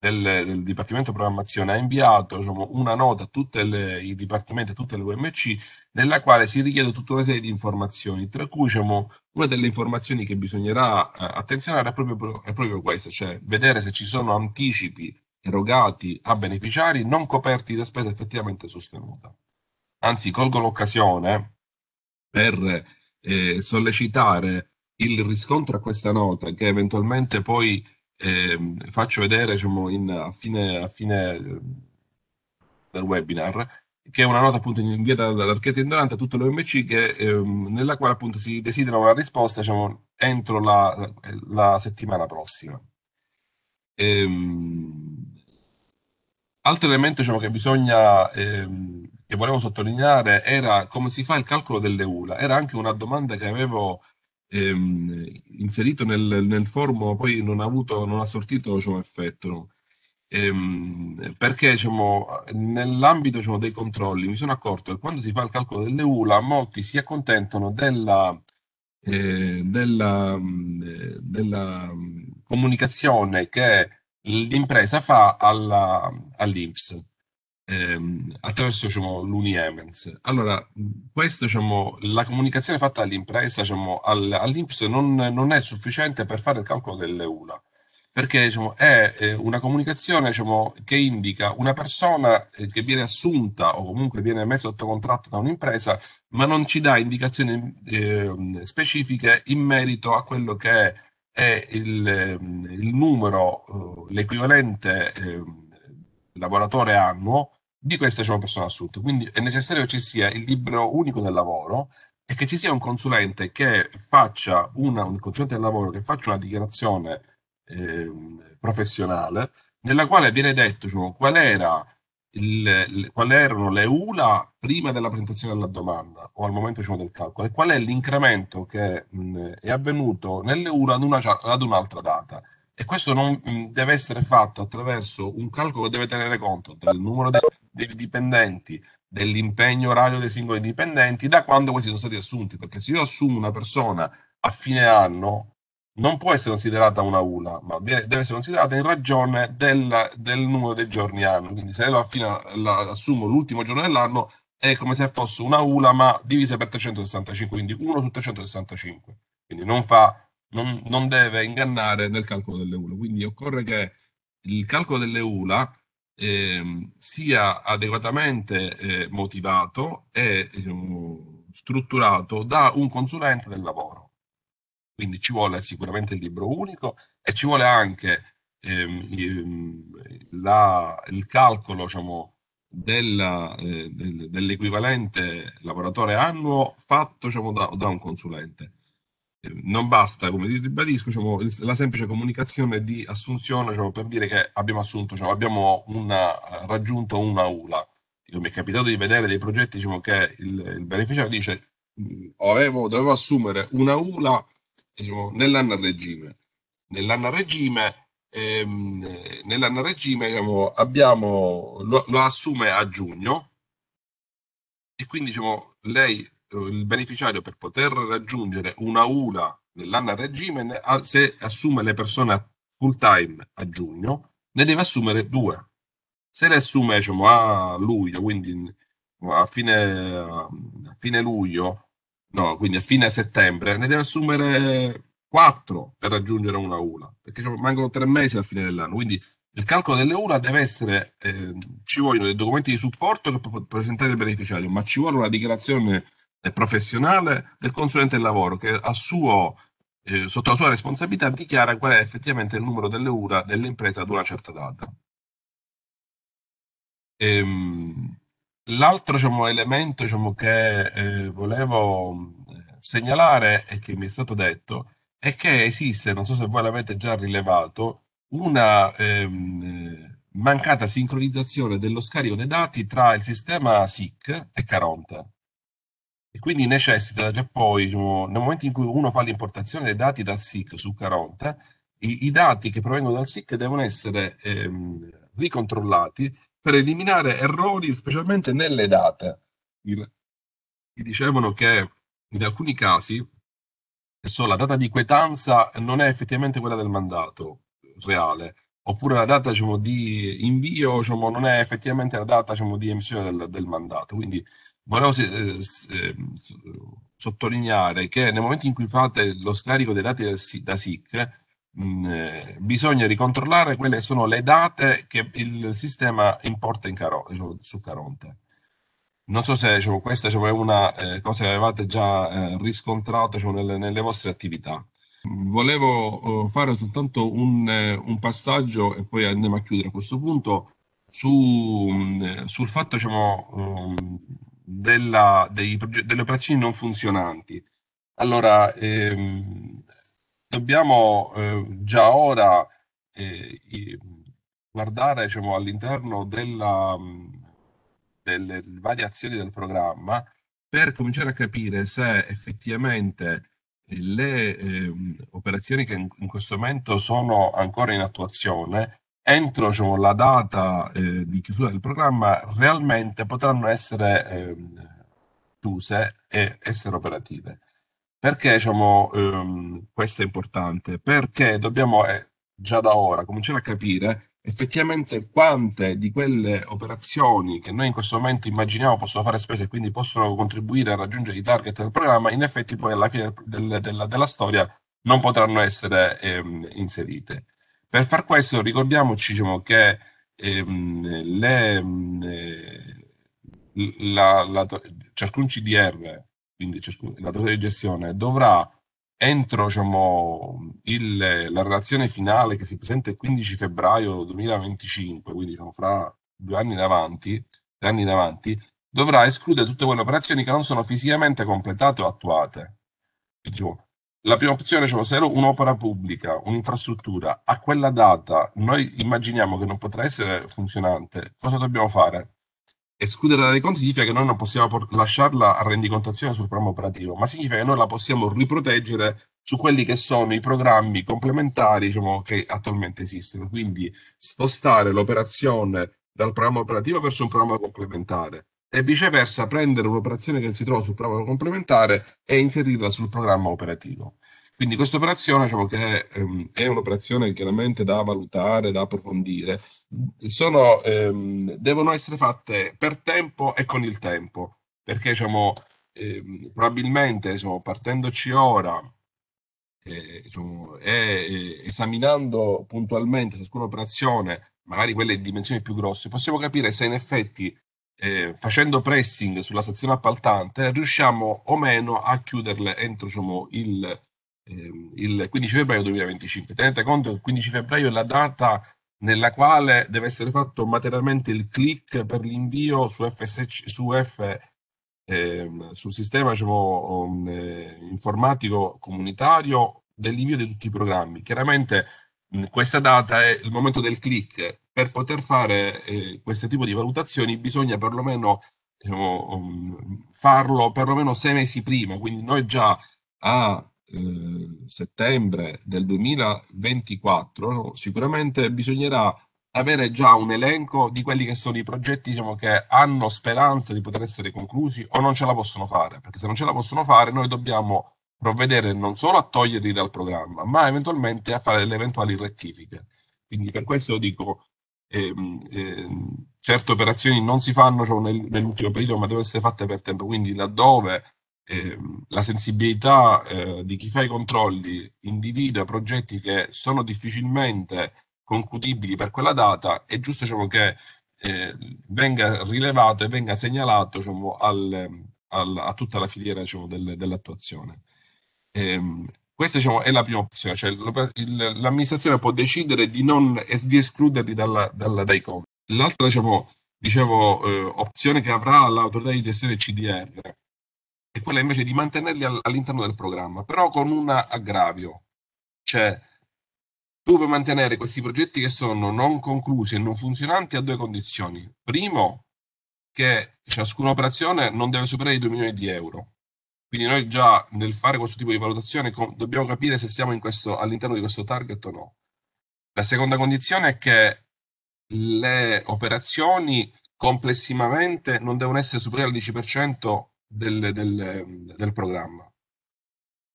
del, del, Dipartimento Programmazione ha inviato diciamo, una nota a tutti i dipartimenti, a tutte le UMC, nella quale si richiede tutta una serie di informazioni, tra cui diciamo, una delle informazioni che bisognerà eh, attenzionare è proprio, è proprio questa, cioè vedere se ci sono anticipi erogati a beneficiari non coperti da spesa effettivamente sostenuta. Anzi, colgo l'occasione per eh, sollecitare il riscontro a questa nota che eventualmente poi eh, faccio vedere diciamo, in, a, fine, a fine eh, del webinar, che è una nota appunto inviata dall'architetto ignorante a tutto l'OMC che, ehm, nella quale appunto si desidera una risposta diciamo, entro la, la, settimana prossima. Ehm, altro elemento diciamo, che bisogna ehm, che volevo sottolineare era come si fa il calcolo delle ULA. Era anche una domanda che avevo ehm, inserito nel, nel formo, poi non ha, avuto, non ha sortito diciamo, effetto. No? Ehm, perché diciamo, nell'ambito diciamo, dei controlli mi sono accorto che quando si fa il calcolo delle ULA molti si accontentano della, eh, della, della comunicazione che l'impresa fa alla, all'Inps ehm, attraverso diciamo, l'Uniemens. Allora, questo, diciamo, la comunicazione fatta all'impresa, diciamo, all, all'INPS non, non, è sufficiente per fare il calcolo dell'EULA, perché diciamo, è eh, una comunicazione diciamo, che indica una persona eh, che viene assunta o comunque viene messa sotto contratto da un'impresa, ma non ci dà indicazioni eh, specifiche in merito a quello che è, è il, ehm, il, numero, eh, l'equivalente ehm, lavoratore annuo di queste c'è una persona assunta. Quindi è necessario che ci sia il libro unico del lavoro e che ci sia un consulente che faccia una, un consulente del lavoro che faccia una dichiarazione eh, professionale nella quale viene detto diciamo, qual era il, il, quali erano le ULA prima della presentazione della domanda o al momento diciamo, del calcolo e qual è l'incremento che mh, è avvenuto nelle ULA ad, una, ad un'altra data e questo non, mm, deve essere fatto attraverso un calcolo che deve tenere conto del numero dei, dei dipendenti, dell'impegno orario dei singoli dipendenti, da quando questi sono stati assunti. Perché se io assumo una persona a fine anno, non può essere considerata una ULA, ma deve essere considerata in ragione del, del numero dei giorni anno. Quindi se io la assumo l'ultimo giorno dell'anno è come se fosse una ULA ma divisa per 365, quindi 1 su 365. Quindi non fa non, non deve ingannare nel calcolo delle ULA. Quindi occorre che il calcolo delle ULA eh, sia adeguatamente eh, motivato e eh, strutturato da un consulente del lavoro. Quindi ci vuole sicuramente il libro unico e ci vuole anche ehm, ehm, la, il calcolo diciamo, della, eh, del, dell'equivalente lavoratore annuo fatto diciamo, da, da, un consulente non basta, come ribadisco, diciamo, la semplice comunicazione di assunzione diciamo, per dire che abbiamo assunto, diciamo, abbiamo una, raggiunto una ULA. Dico, mi è capitato di vedere dei progetti diciamo, che il, il, beneficiario dice mm, avevo, dovevo assumere una ULA diciamo, nell'anno a regime. Nell'anno a regime, ehm, nell'anno a regime diciamo, abbiamo, lo, lo assume a giugno e quindi lei eh, il beneficiario per poter raggiungere una ULA nell'anno a regime, se assume le persone full time a giugno, ne deve assumere due. Se le assume diciamo, a luglio, quindi mm, a fine, a fine luglio, no, quindi a fine settembre, ne deve assumere quattro per raggiungere una ULA, perché diciamo, mancano tre mesi alla fine dell'anno. Quindi il calcolo delle ULA deve essere, eh, ci vogliono dei documenti di supporto che può presentare il beneficiario, ma ci vuole una dichiarazione professionale del consulente del lavoro che a suo, eh, sotto la sua responsabilità dichiara qual è effettivamente il numero delle ura dell'impresa ad una certa data. Ehm, l'altro diciamo, elemento diciamo, che eh, volevo eh, segnalare e che mi è stato detto è che esiste, non so se voi l'avete già rilevato, una ehm, mancata sincronizzazione dello scarico dei dati tra il sistema SIC e Caronte e quindi necessita che poi, nel momento in cui uno fa l'importazione dei dati dal SIC su Caronte, i, i dati che provengono dal SIC devono essere ehm, ricontrollati per eliminare errori, specialmente nelle date. Mi dicevano che in alcuni casi so, la data di quietanza non è effettivamente quella del mandato reale, oppure la data diciamo, di invio diciamo, non è effettivamente la data diciamo, di emissione del, del mandato. Quindi volevo eh, ehm, sottolineare che nel momento in cui fate lo scarico dei dati da SIC, eh, bisogna ricontrollare quelle che sono le date che il sistema importa caro su Caronte. Non so se diciamo, questa diciamo, è una eh, cosa che avevate già eh, riscontrato diciamo, nelle, nelle, vostre attività. Volevo eh, fare soltanto un, eh, un, passaggio e poi andiamo a chiudere a questo punto su, sul fatto diciamo, um, della, dei, delle operazioni non funzionanti. Allora, ehm, dobbiamo eh, già ora eh, guardare diciamo, all'interno della, delle varie azioni del programma per cominciare a capire se effettivamente le eh, operazioni che in, in, questo momento sono ancora in attuazione entro diciamo, la data eh, di chiusura del programma realmente potranno essere ehm, chiuse e essere operative. Perché diciamo, ehm, questo è importante? Perché dobbiamo eh, già da ora cominciare a capire effettivamente quante di quelle operazioni che noi in questo momento immaginiamo possono fare spese e quindi possono contribuire a raggiungere i target del programma, in effetti poi alla fine del, del, della, della, storia non potranno essere ehm, inserite. Per far questo ricordiamoci diciamo, che ehm, le, mh, ehm, la, la, ciascun CDR, quindi ciascun, la autorità di gestione, dovrà entro diciamo, il, la relazione finale che si presenta il 15 febbraio 2025, quindi diciamo, fra due anni in avanti, anni in avanti, dovrà escludere tutte quelle operazioni che non sono fisicamente completate o attuate. diciamo, la prima opzione cioè, se solo un'opera pubblica, un'infrastruttura. A quella data noi immaginiamo che non potrà essere funzionante. Cosa dobbiamo fare? Escludere dai conti significa che noi non possiamo por- lasciarla a rendicontazione sul programma operativo, ma significa che noi la possiamo riproteggere su quelli che sono i programmi complementari diciamo, che attualmente esistono. Quindi spostare l'operazione dal programma operativo verso un programma complementare e viceversa prendere un'operazione che si trova sul programma complementare e inserirla sul programma operativo. Quindi questa operazione diciamo che ehm, è un'operazione chiaramente da valutare, da approfondire, Sono, ehm, devono essere fatte per tempo e con il tempo, perché diciamo, ehm, probabilmente diciamo, partendoci ora eh, diciamo, e eh, esaminando puntualmente ciascuna operazione, magari quelle di dimensioni più grosse, possiamo capire se in effetti eh, facendo pressing sulla stazione appaltante riusciamo o meno a chiuderle entro diciamo, il, eh, il 15 febbraio 2025. Tenete conto che il 15 febbraio è la data nella quale deve essere fatto materialmente il click per l'invio su, FSC, su F, eh, sul sistema diciamo, ehm, informatico comunitario dell'invio di tutti i programmi. Chiaramente Mm, questa data è il momento del click. Per poter fare eh, questo tipo di valutazioni bisogna perlomeno diciamo, um, farlo perlomeno sei mesi prima, quindi noi già a eh, settembre del 2024 no? sicuramente bisognerà avere già un elenco di quelli che sono i progetti diciamo, che hanno speranza di poter essere conclusi o non ce la possono fare, perché se non ce la possono fare noi dobbiamo provvedere non solo a toglierli dal programma, ma eventualmente a fare delle eventuali rettifiche. Quindi per questo dico, ehm, ehm, certe operazioni non si fanno cioè, nel, nell'ultimo periodo, ma devono essere fatte per tempo, quindi laddove ehm, la sensibilità eh, di chi fa i controlli individua progetti che sono difficilmente concludibili per quella data, è giusto diciamo, che eh, venga rilevato e venga segnalato diciamo, al, al, a tutta la filiera diciamo, del, dell'attuazione ehm, questa diciamo, è la prima opzione, cioè l'amministrazione può decidere di, non, di escluderli dalla, dalla, dai conti. L'altra diciamo, dicevo, eh, opzione che avrà l'autorità di gestione CDR è quella invece di mantenerli all'interno del programma, però con un aggravio, cioè tu puoi mantenere questi progetti che sono non conclusi e non funzionanti a due condizioni. Primo, che ciascuna operazione non deve superare i 2 milioni di euro quindi noi già nel fare questo tipo di valutazione dobbiamo capire se siamo questo, all'interno di questo target o no. La seconda condizione è che le operazioni complessivamente non devono essere superiori al 10% del, del, del programma.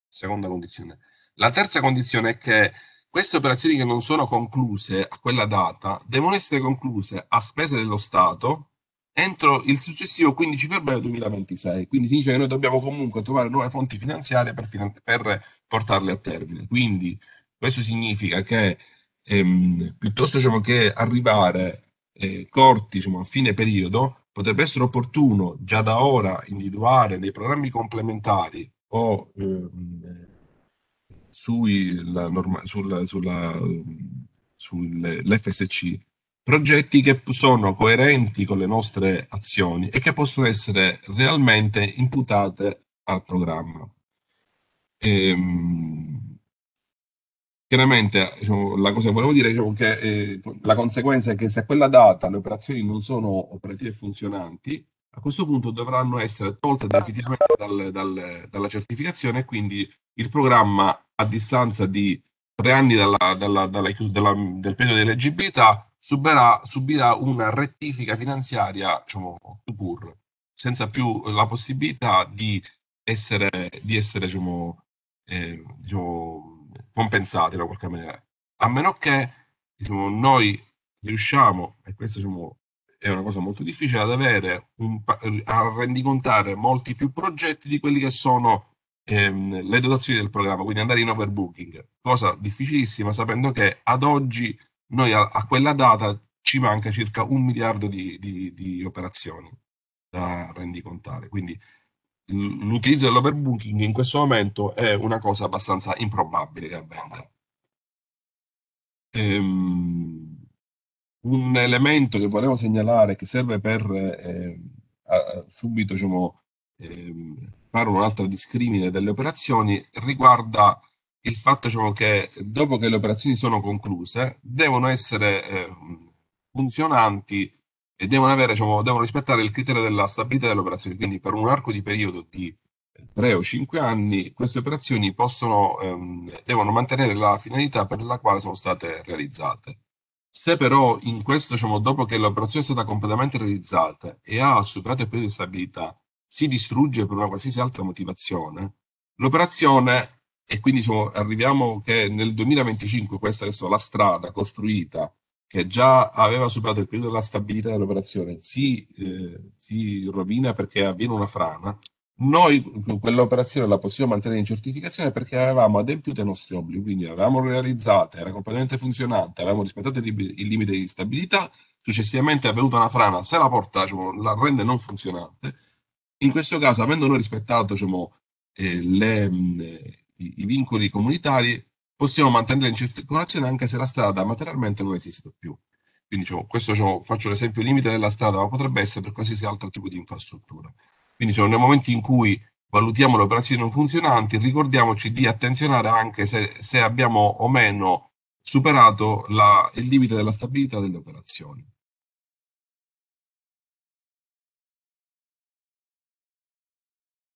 Seconda condizione. La terza condizione è che queste operazioni che non sono concluse a quella data devono essere concluse a spese dello Stato entro il successivo 15 febbraio 2026. Quindi significa che noi dobbiamo comunque trovare nuove fonti finanziarie per, finan- per portarle a termine. Quindi questo significa che ehm, piuttosto diciamo, che arrivare eh, corti diciamo, a fine periodo, potrebbe essere opportuno già da ora individuare nei programmi complementari o ehm, sui, norma- sulla, sulla, ehm, sull'FSC progetti che sono coerenti con le nostre azioni e che possono essere realmente imputate al programma. Ehm, chiaramente diciamo, la cosa che volevo dire è diciamo, che eh, la conseguenza è che se a quella data le operazioni non sono operative e funzionanti, a questo punto dovranno essere tolte definitivamente dal, dal, dalla certificazione e quindi il programma a distanza di tre anni dalla, dalla, dalla, dalla del periodo di eleggibilità subirà, subirà una rettifica finanziaria, diciamo, pur, senza più la possibilità di essere, di essere diciamo, eh, diciamo, compensati da qualche maniera. A meno che diciamo, noi riusciamo, e questo diciamo, è una cosa molto difficile, ad avere un, a rendicontare molti più progetti di quelli che sono ehm, le dotazioni del programma, quindi andare in overbooking, cosa difficilissima sapendo che ad oggi noi a, a quella data ci manca circa un miliardo di, di, di operazioni da rendicontare. Quindi l'utilizzo dell'overbooking in questo momento è una cosa abbastanza improbabile che avvenga. Um, un elemento che volevo segnalare che serve per eh, a, subito diciamo, eh, fare un'altra discrimine delle operazioni riguarda il fatto diciamo, che dopo che le operazioni sono concluse devono essere eh, funzionanti e devono, avere, diciamo, devono, rispettare il criterio della stabilità dell'operazione. Quindi per un arco di periodo di 3 o 5 anni queste operazioni possono, ehm, devono mantenere la finalità per la quale sono state realizzate. Se però in questo, diciamo, dopo che l'operazione è stata completamente realizzata e ha superato il periodo di stabilità, si distrugge per una qualsiasi altra motivazione, l'operazione e quindi diciamo, arriviamo che nel 2025 questa adesso la strada costruita che già aveva superato il periodo della stabilità dell'operazione si, eh, si rovina perché avviene una frana, noi quell'operazione la possiamo mantenere in certificazione perché avevamo adempiuto i nostri obblighi, quindi avevamo realizzata, era completamente funzionante, avevamo rispettato il, limite di stabilità, successivamente è avvenuta una frana, se la porta diciamo, la rende non funzionante, in questo caso avendo noi rispettato diciamo, eh, le, i, i vincoli comunitari, possiamo mantenere in circolazione anche se la strada materialmente non esiste più. Quindi diciamo, questo diciamo, faccio l'esempio limite della strada, ma potrebbe essere per qualsiasi altro tipo di infrastruttura. Quindi diciamo, nel momento in cui valutiamo le operazioni non funzionanti, ricordiamoci di attenzionare anche se, se abbiamo o meno superato la, il limite della stabilità delle operazioni.